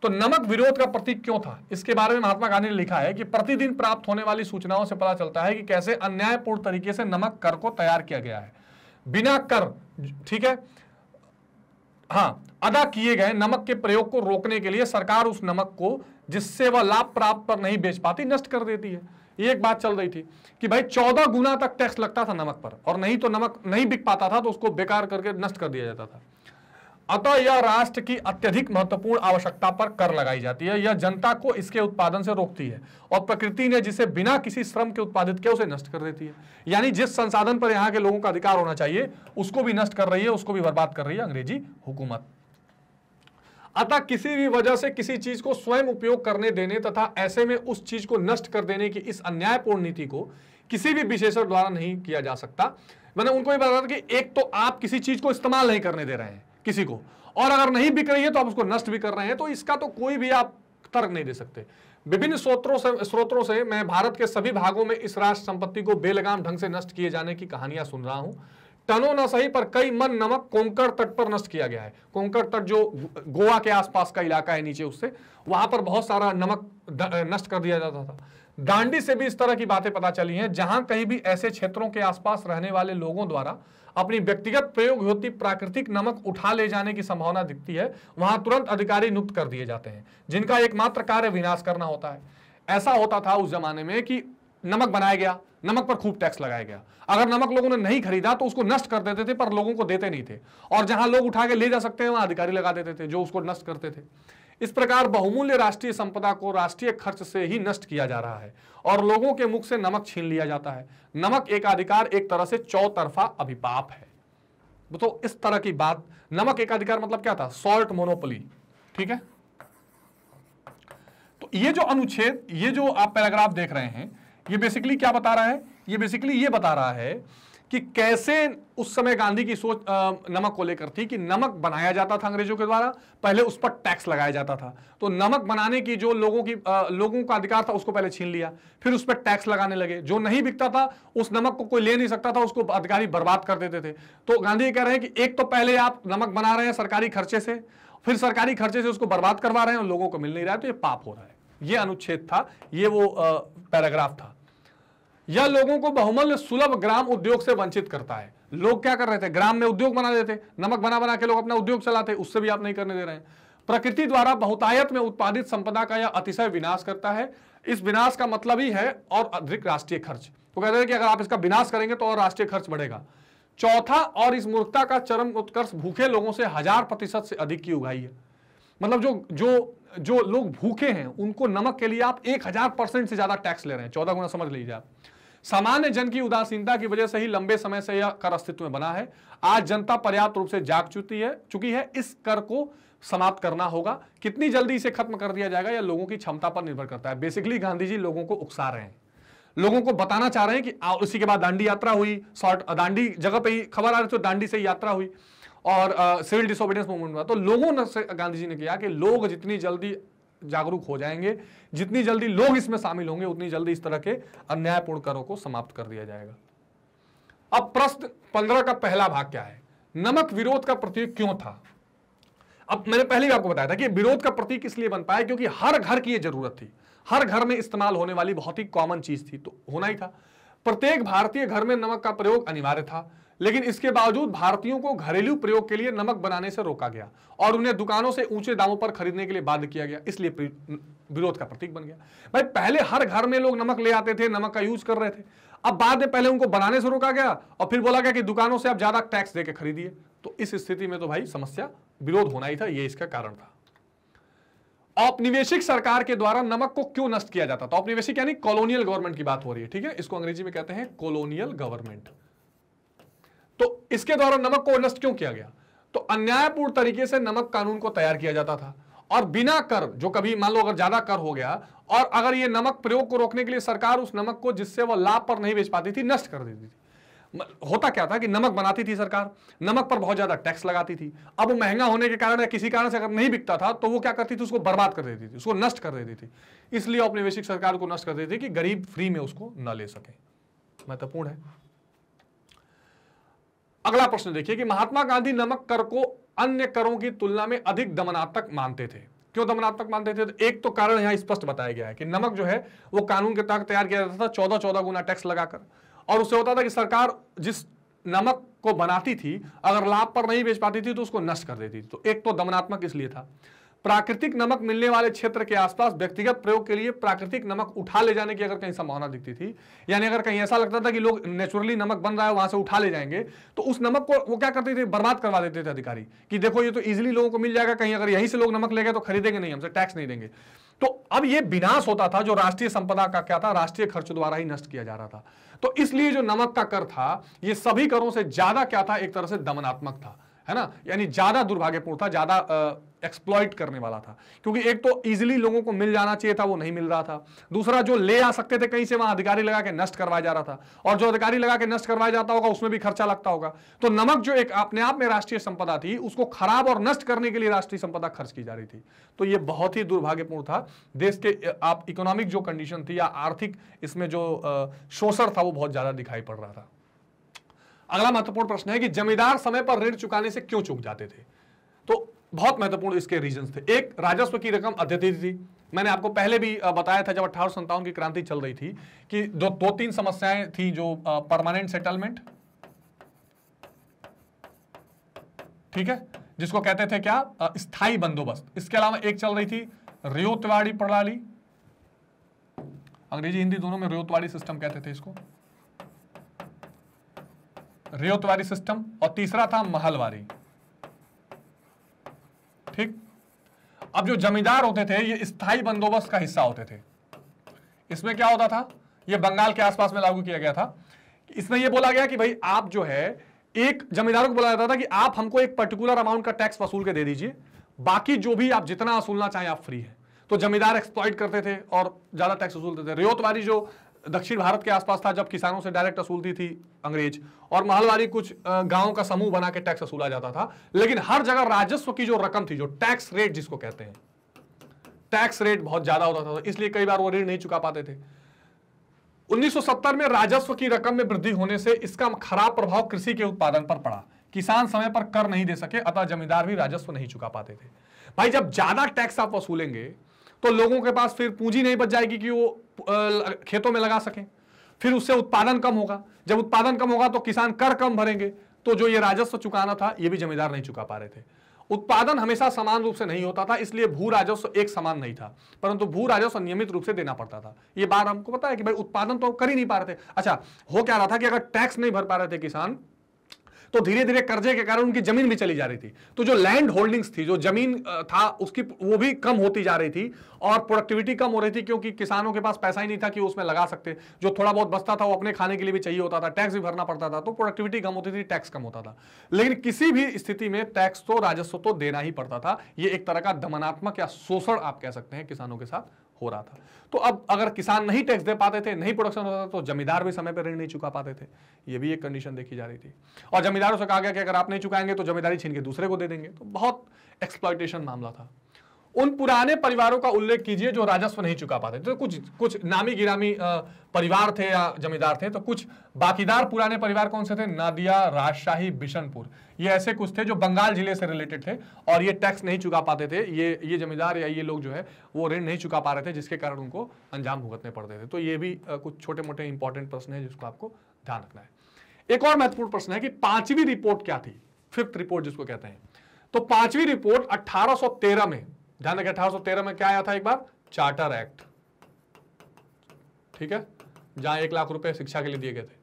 तो नमक विरोध का प्रतीक क्यों था इसके बारे में महात्मा गांधी ने लिखा है कि प्रतिदिन प्राप्त होने वाली सूचनाओं से पता चलता है कि कैसे अन्यायपूर्ण तरीके से नमक कर को तैयार किया गया है बिना कर ठीक है हाँ अदा किए गए नमक के प्रयोग को रोकने के लिए सरकार उस नमक को जिससे वह लाभ प्राप्त पर नहीं बेच पाती नष्ट कर देती है ये एक बात चल रही थी कि भाई चौदह गुना तक टैक्स लगता था नमक पर और नहीं तो नमक नहीं बिक पाता था तो उसको बेकार करके नष्ट कर दिया जाता था अतः यह राष्ट्र की अत्यधिक महत्वपूर्ण आवश्यकता पर कर लगाई जाती है यह जनता को इसके उत्पादन से रोकती है और प्रकृति ने जिसे बिना किसी श्रम के उत्पादित किया उसे नष्ट कर देती है यानी जिस संसाधन पर यहाँ के लोगों का अधिकार होना चाहिए उसको भी नष्ट कर रही है उसको भी बर्बाद कर रही है अंग्रेजी हुकूमत अतः किसी भी वजह से किसी चीज को स्वयं उपयोग करने देने तथा ऐसे में उस चीज को नष्ट कर देने की इस अन्यायपूर्ण नीति को किसी भी विशेषण द्वारा नहीं किया जा सकता मैंने उनको ये बताया कि एक तो आप किसी चीज को इस्तेमाल नहीं करने दे रहे हैं किसी को और अगर नहीं बिक रही है तो आप उसको नष्ट भी कर रहे हैं तो इसका तो कोई भी आप तर्क नहीं दे सकते विभिन्न स्रोतों से स्रोतों से मैं भारत के सभी भागों में इस राष्ट्र संपत्ति को बेलगाम ढंग से नष्ट किए जाने की कहानियां सुन रहा हूं टनो ना सही पर कई मन नमक कोंकण तट पर नष्ट किया गया है कोंकण तट जो गोवा के आसपास का इलाका है नीचे उससे वहां पर बहुत सारा नमक नष्ट कर दिया जाता था दांडी से भी इस तरह की बातें पता चली हैं जहां कहीं भी ऐसे क्षेत्रों के आसपास रहने वाले लोगों द्वारा अपनी व्यक्तिगत प्रयोग होती प्राकृतिक नमक उठा ले जाने की संभावना दिखती है वहां तुरंत अधिकारी नियुक्त कर दिए जाते हैं जिनका एकमात्र कार्य विनाश करना होता है ऐसा होता था उस जमाने में कि नमक बनाया गया नमक पर खूब टैक्स लगाया गया अगर नमक लोगों ने नहीं खरीदा तो उसको नष्ट कर देते थे पर लोगों को देते नहीं थे और जहां लोग उठा के ले जा सकते हैं वहां अधिकारी लगा देते थे जो उसको नष्ट करते थे इस प्रकार बहुमूल्य राष्ट्रीय संपदा को राष्ट्रीय खर्च से ही नष्ट किया जा रहा है और लोगों के मुख से नमक छीन लिया जाता है नमक एक अधिकार एक तरह से चौतरफा अभिपाप है तो इस तरह की बात नमक एकाधिकार मतलब क्या था सॉल्ट मोनोपोली ठीक है तो ये जो अनुच्छेद ये जो आप पैराग्राफ देख रहे हैं ये बेसिकली क्या बता रहा है ये बेसिकली ये बता रहा है कि कैसे उस समय गांधी की सोच आ, नमक को लेकर थी कि नमक बनाया जाता था अंग्रेजों के द्वारा पहले उस पर टैक्स लगाया जाता था तो नमक बनाने की जो लोगों की आ, लोगों का अधिकार था उसको पहले छीन लिया फिर उस पर टैक्स लगाने लगे जो नहीं बिकता था उस नमक को कोई ले नहीं सकता था उसको अधिकारी बर्बाद कर देते थे तो गांधी कह रहे हैं कि एक तो पहले आप नमक बना रहे हैं सरकारी खर्चे से फिर सरकारी खर्चे से उसको बर्बाद करवा रहे हैं और लोगों को मिल नहीं रहा है तो ये पाप हो रहा है ये अनुच्छेद था ये वो पैराग्राफ था या लोगों को बहुमल्य सुलभ ग्राम उद्योग से वंचित करता है लोग क्या कर रहे थे ग्राम में उद्योग बना देते नमक बना बना के लोग अपना उद्योग चलाते उससे भी आप नहीं करने दे रहे हैं प्रकृति द्वारा बहुतायत में उत्पादित संपदा का यह अतिशय विनाश करता है इस विनाश का मतलब ही है और अधिक राष्ट्रीय खर्च वो कहते हैं कि अगर आप इसका विनाश करेंगे तो और राष्ट्रीय खर्च बढ़ेगा चौथा और इस मूर्खता का चरम उत्कर्ष भूखे लोगों से हजार प्रतिशत से अधिक की उगाई है मतलब जो जो जो लोग भूखे हैं उनको नमक के लिए आप एक हजार परसेंट से ज्यादा टैक्स ले रहे हैं चौदह गुना समझ लीजिए आप सामान्य जन की उदासीनता की वजह से ही लंबे समय से यह कर अस्तित्व में बना है आज जनता पर्याप्त रूप से जाग चुकी है चुकी है इस कर को समाप्त करना होगा कितनी जल्दी इसे खत्म कर दिया जाएगा यह लोगों की क्षमता पर निर्भर करता है बेसिकली गांधी जी लोगों को उकसा रहे हैं लोगों को बताना चाह रहे हैं कि आ, उसी के बाद दांडी यात्रा हुई शॉर्ट दांडी जगह पर ही खबर आ रही थी दांडी से यात्रा हुई और सिविल डिसोबिडेंस मूवमेंट हुआ तो लोगों ने गांधी जी ने किया कि लोग जितनी जल्दी जागरूक हो जाएंगे जितनी जल्दी लोग इसमें शामिल होंगे उतनी जल्दी इस तरह के अन्यायपूर्ण करों को समाप्त कर दिया जाएगा अब प्रश्न पंद्रह का पहला भाग क्या है नमक विरोध का प्रतीक क्यों था अब मैंने पहले आपको बताया था कि विरोध का प्रतीक इसलिए बन पाया क्योंकि हर घर की यह जरूरत थी हर घर में इस्तेमाल होने वाली बहुत ही कॉमन चीज थी तो होना ही था प्रत्येक भारतीय घर में नमक का प्रयोग अनिवार्य था लेकिन इसके बावजूद भारतीयों को घरेलू प्रयोग के लिए नमक बनाने से रोका गया और उन्हें दुकानों से ऊंचे दामों पर खरीदने के लिए बाध्य किया गया इसलिए विरोध का प्रतीक बन गया भाई पहले हर घर में लोग नमक ले आते थे नमक का यूज कर रहे थे अब बाद में पहले उनको बनाने से रोका गया और फिर बोला गया कि दुकानों से आप ज्यादा टैक्स देकर खरीदिए तो इस स्थिति में तो भाई समस्या विरोध होना ही था यह इसका कारण था औपनिवेशिक सरकार के द्वारा नमक को क्यों नष्ट किया जाता था औपनिवेशिक यानी कॉलोनियल गवर्नमेंट की बात हो रही है ठीक है इसको अंग्रेजी में कहते हैं कॉलोनियल गवर्नमेंट तो इसके द्वारा नमक को नष्ट क्यों किया गया तो अन्यायपूर्ण तरीके से नमक कानून को तैयार किया जाता था और बिना कर जो कभी मान लो अगर ज्यादा कर हो गया और अगर ये नमक प्रयोग को रोकने के लिए सरकार उस नमक को जिससे वह लाभ पर नहीं बेच पाती थी नष्ट कर देती थी होता क्या था कि नमक बनाती थी सरकार नमक पर बहुत ज्यादा टैक्स लगाती थी अब महंगा होने के कारण या किसी कारण से अगर नहीं बिकता था तो वो क्या करती थी उसको बर्बाद कर देती थी उसको नष्ट कर देती थी इसलिए औपनिवेशिक सरकार को नष्ट कर देती थी कि गरीब फ्री में उसको न ले सके महत्वपूर्ण है अगला प्रश्न देखिए कि महात्मा गांधी नमक कर को अन्य करों की तुलना में अधिक दमनात्मक मानते थे क्यों दमनात्मक मानते थे तो एक तो कारण यहां स्पष्ट बताया गया है कि नमक जो है वो कानून के तहत तैयार किया जाता था चौदह चौदह गुना टैक्स लगाकर और उससे होता था कि सरकार जिस नमक को बनाती थी अगर लाभ पर नहीं बेच पाती थी तो उसको नष्ट कर देती थी तो एक तो दमनात्मक इसलिए था प्राकृतिक नमक मिलने वाले क्षेत्र के आसपास व्यक्तिगत प्रयोग के लिए प्राकृतिक नमक उठा ले जाने की अगर कहीं संभावना दिखती थी यानी अगर कहीं ऐसा लगता था कि लोग नेचुरली नमक बन रहा है वहां से उठा ले जाएंगे तो उस नमक को वो क्या करते थे बर्बाद करवा देते थे अधिकारी कि देखो ये तो ईजिली लोगों को मिल जाएगा कहीं अगर यहीं से लोग नमक ले गए तो खरीदेंगे नहीं हमसे टैक्स नहीं देंगे तो अब ये विनाश होता था जो राष्ट्रीय संपदा का क्या था राष्ट्रीय खर्च द्वारा ही नष्ट किया जा रहा था तो इसलिए जो नमक का कर था ये सभी करों से ज्यादा क्या था एक तरह से दमनात्मक था है ना यानी ज्यादा दुर्भाग्यपूर्ण था ज्यादा एक्सप्लॉइट करने वाला था क्योंकि एक तो इजीली लोगों को मिल जाना चाहिए था वो नहीं मिल रहा था दूसरा जो ले आ सकते थे कहीं से वहां अधिकारी लगा के नष्ट करवाया जा रहा था और जो अधिकारी लगा के नष्ट करवाया जाता होगा उसमें भी खर्चा लगता होगा तो नमक जो एक अपने आप में राष्ट्रीय संपदा थी उसको खराब और नष्ट करने के लिए राष्ट्रीय संपदा खर्च की जा रही थी तो यह बहुत ही दुर्भाग्यपूर्ण था देश के आप इकोनॉमिक जो कंडीशन थी या आर्थिक इसमें जो शोषण था वो बहुत ज्यादा दिखाई पड़ रहा था अगला महत्वपूर्ण प्रश्न है कि जमींदार समय पर ऋण चुकाने से क्यों चुक जाते थे तो बहुत महत्वपूर्ण इसके रीजन थे एक राजस्व की रकम अत्यधिक थी मैंने आपको पहले भी बताया था जब अठारह की क्रांति चल रही थी कि दो दो तीन समस्याएं थी जो परमानेंट सेटलमेंट ठीक है जिसको कहते थे क्या स्थाई बंदोबस्त इसके अलावा एक चल रही थी रियोतवाड़ी प्रणाली अंग्रेजी हिंदी दोनों में रियोतवाड़ी सिस्टम कहते थे इसको रियोतवाड़ी सिस्टम और तीसरा था महलवारी ठीक अब जो जमींदार होते थे ये स्थायी बंदोबस्त का हिस्सा होते थे इसमें क्या होता था ये बंगाल के आसपास में लागू किया गया था इसमें यह बोला गया कि भाई आप जो है एक जमींदारों को बोला जाता था कि आप हमको एक पर्टिकुलर अमाउंट का टैक्स वसूल के दे दीजिए बाकी जो भी आप जितना वसूलना चाहें आप फ्री है तो जमींदार एक्सप्लॉइट करते थे और ज्यादा टैक्स वसूलते थे रेवतवारी जो दक्षिण भारत के आसपास था जब किसानों से डायरेक्ट असूल थी अंग्रेज और महलवारी कुछ गांव का समूह बना के टैक्स असूला जाता था लेकिन हर जगह राजस्व की जो रकम थी जो टैक्स रेट जिसको कहते हैं टैक्स रेट बहुत ज्यादा होता था इसलिए कई बार वो ऋण नहीं चुका पाते थे 1970 में राजस्व की रकम में वृद्धि होने से इसका खराब प्रभाव कृषि के उत्पादन पर पड़ा किसान समय पर कर नहीं दे सके अतः जमींदार भी राजस्व नहीं चुका पाते थे भाई जब ज्यादा टैक्स आप वसूलेंगे तो लोगों के पास फिर पूंजी नहीं बच जाएगी कि वो खेतों में लगा सकें फिर उससे उत्पादन कम होगा जब उत्पादन कम होगा तो किसान कर कम भरेंगे तो जो ये राजस्व चुकाना था ये भी जमींदार नहीं चुका पा रहे थे उत्पादन हमेशा समान रूप से नहीं होता था इसलिए भू राजस्व एक समान नहीं था परंतु भू राजस्व नियमित रूप से देना पड़ता था ये बात हमको पता है कि भाई उत्पादन तो हम कर ही नहीं पा रहे थे अच्छा हो क्या रहा था कि अगर टैक्स नहीं भर पा रहे थे किसान तो धीरे धीरे कर्जे के कारण उनकी जमीन भी चली जा रही थी तो जो लैंड होल्डिंग्स थी जो जमीन था उसकी वो भी कम होती जा रही थी और प्रोडक्टिविटी कम हो रही थी क्योंकि किसानों के पास पैसा ही नहीं था कि उसमें लगा सकते जो थोड़ा बहुत बचता था वो अपने खाने के लिए भी चाहिए होता था टैक्स भी भरना पड़ता था तो प्रोडक्टिविटी कम होती थी टैक्स कम होता था लेकिन किसी भी स्थिति में टैक्स तो राजस्व तो देना ही पड़ता था ये एक तरह का दमनात्मक या शोषण आप कह सकते हैं किसानों के साथ हो रहा था तो अब अगर किसान नहीं टैक्स दे पाते थे नहीं प्रोडक्शन होता था तो जमींदार भी समय पर ऋण नहीं चुका पाते थे ये भी एक कंडीशन देखी जा रही थी और जमींदारों से कहा गया कि अगर आप नहीं चुकाएंगे तो जमींदारी छीन के दूसरे को दे देंगे तो बहुत एक्सप्लाइटेशन मामला था उन पुराने परिवारों का उल्लेख कीजिए जो राजस्व नहीं चुका पाते तो कुछ कुछ नामी गिरामी परिवार थे या जमींदार थे तो कुछ बाकीदार पुराने परिवार कौन से थे नादिया राजशाही बिशनपुर ये ऐसे कुछ थे जो बंगाल जिले से रिलेटेड थे और ये टैक्स नहीं चुका पाते थे ये ये जमींदार या ये लोग जो है वो ऋण नहीं चुका पा रहे थे जिसके कारण उनको अंजाम भुगतने पड़ते थे तो ये भी कुछ छोटे मोटे इंपॉर्टेंट प्रश्न है जिसको आपको ध्यान रखना है एक और महत्वपूर्ण प्रश्न है कि पांचवी रिपोर्ट क्या थी फिफ्थ रिपोर्ट जिसको कहते हैं तो पांचवी रिपोर्ट 1813 में ध्यान रखें अठारह में क्या आया था एक बार चार्टर एक्ट ठीक है जहां एक लाख रुपए शिक्षा के लिए दिए गए थे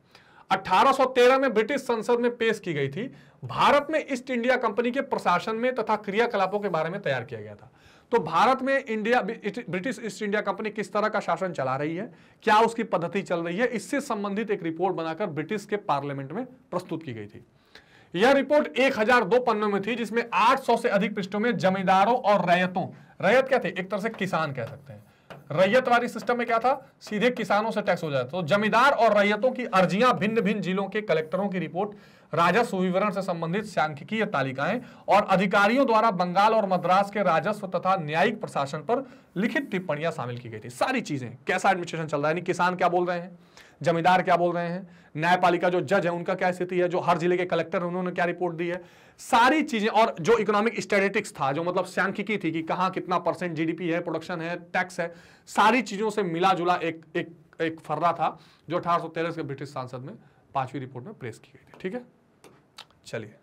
1813 में ब्रिटिश संसद में पेश की गई थी भारत में ईस्ट इंडिया कंपनी के प्रशासन में तथा क्रियाकलापों के बारे में तैयार किया गया था तो भारत में India British East India company किस तरह का शासन चला रही है क्या उसकी पद्धति चल रही है इससे संबंधित एक रिपोर्ट बनाकर ब्रिटिश के पार्लियामेंट में प्रस्तुत की गई थी यह रिपोर्ट 1002 पन्नों में थी जिसमें 800 से अधिक पृष्ठों में जमींदारों और रैयतों रैयत क्या थे एक तरह से किसान कह सकते हैं रैयत वाली सिस्टम में क्या था सीधे किसानों से टैक्स हो जाता तो जमींदार और रैयतों की अर्जियां भिन्न भिन्न जिलों के कलेक्टरों की रिपोर्ट राजस्व विवरण से संबंधित सांख्यिकीय तालिकाएं और अधिकारियों द्वारा बंगाल और मद्रास के राजस्व तथा न्यायिक प्रशासन पर लिखित टिप्पणियां शामिल की गई थी सारी चीजें कैसा एडमिनिस्ट्रेशन चल रहा है किसान क्या बोल रहे हैं जमींदार क्या बोल रहे हैं न्यायपालिका जो जज है उनका क्या स्थिति है जो हर जिले के कलेक्टर उन्होंने क्या रिपोर्ट दी है सारी चीजें और जो इकोनॉमिक स्टेटिस्टिक्स था जो मतलब सांख्यिकी थी कि कहाँ कितना परसेंट जीडीपी है प्रोडक्शन है टैक्स है सारी चीजों से मिला जुला एक एक एक फर्रा था जो अठारह के ब्रिटिश सांसद में पांचवी रिपोर्ट में प्रेस की गई थी ठीक है चलिए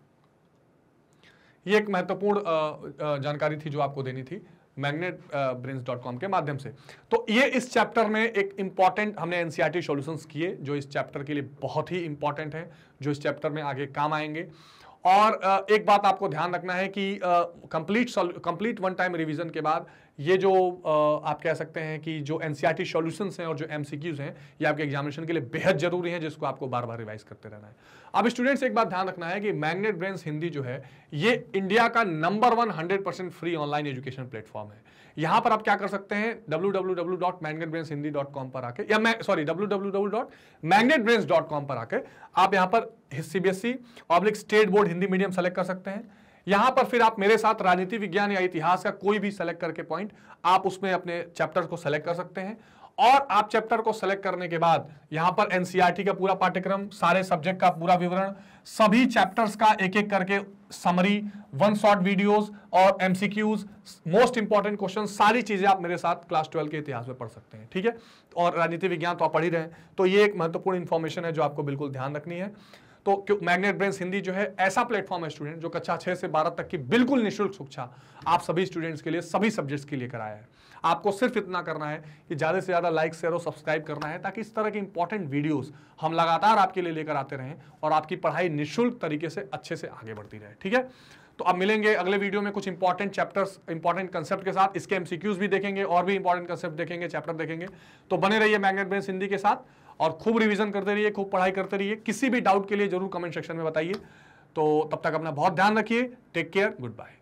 ये एक महत्वपूर्ण जानकारी थी जो आपको देनी थी मैग्नेट ब्रेन्स डॉट कॉम के माध्यम से तो ये इस चैप्टर में एक इंपॉर्टेंट हमने एनसीईआरटी सॉल्यूशंस e किए जो इस चैप्टर के लिए बहुत ही इंपॉर्टेंट है जो इस चैप्टर में आगे काम आएंगे और uh, एक बात आपको ध्यान रखना है कि complete complete one time revision के बाद ये जो आप कह सकते हैं कि जो एन सी e हैं और जो एम हैं ये आपके एग्जामिनेशन के लिए बेहद ज़रूरी हैं जिसको आपको बार बार रिवाइज करते रहना है अब स्टूडेंट्स एक बात ध्यान रखना है कि मैग्नेट ब्रेन्स हिंदी जो है ये इंडिया का number one hundred percent free online education platform है यहां पर आप क्या कर सकते हैं W W W dot dot पर आके या sorry W W W dot Magnet पर आके आप यहां पर CBSE public oblique state board Hindi medium select कर सकते हैं यहां पर फिर आप मेरे साथ राजनीति विज्ञान या इतिहास का कोई भी सेलेक्ट करके पॉइंट आप उसमें अपने चैप्टर को सेलेक्ट कर सकते हैं और आप चैप्टर को सेलेक्ट करने के बाद यहां पर एनसीईआरटी e का पूरा पाठ्यक्रम सारे सब्जेक्ट का पूरा विवरण सभी चैप्टर्स का एक एक करके समरी वन शॉर्ट वीडियोस और एमसीक्यूज मोस्ट इंपॉर्टेंट क्वेश्चन सारी चीजें आप मेरे साथ क्लास ट्वेल्व के इतिहास में पढ़ सकते हैं ठीक है और राजनीति विज्ञान तो आप पढ़ ही रहे हैं तो ये एक महत्वपूर्ण इन्फॉर्मेशन है जो आपको बिल्कुल ध्यान रखनी है तो मैग्नेट ब्रेन हिंदी जो है ऐसा प्लेटफॉर्म है स्टूडेंट जो कक्षा छह से बारह तक की बिल्कुल निःशुल्क शिक्षा आप सभी स्टूडेंट्स के लिए सभी सब्जेक्ट्स के लिए कराया है आपको सिर्फ इतना करना है कि ज़्यादा से ज़्यादा लाइक शेयर और सब्सक्राइब करना है ताकि इस तरह के इंपॉर्टेंट वीडियोस हम लगातार आपके लिए लेकर आते रहें और आपकी पढ़ाई निःशुल्क तरीके से अच्छे से आगे बढ़ती रहे ठीक है तो अब मिलेंगे अगले वीडियो में कुछ इंपॉर्टेंट चैप्टर्स इंपॉर्टेंट कंसेप्ट के साथ इसके एमसीक्यूज भी देखेंगे और भी इंपॉर्टेंट कंसेप्ट देखेंगे चैप्टर देखेंगे तो बने रहिए मैग्नेट ब्रेन हिंदी के साथ और खूब रिविजन करते रहिए खूब पढ़ाई करते रहिए किसी भी डाउट के लिए जरूर कमेंट सेक्शन में बताइए तो तब तक अपना बहुत ध्यान रखिए टेक केयर गुड बाय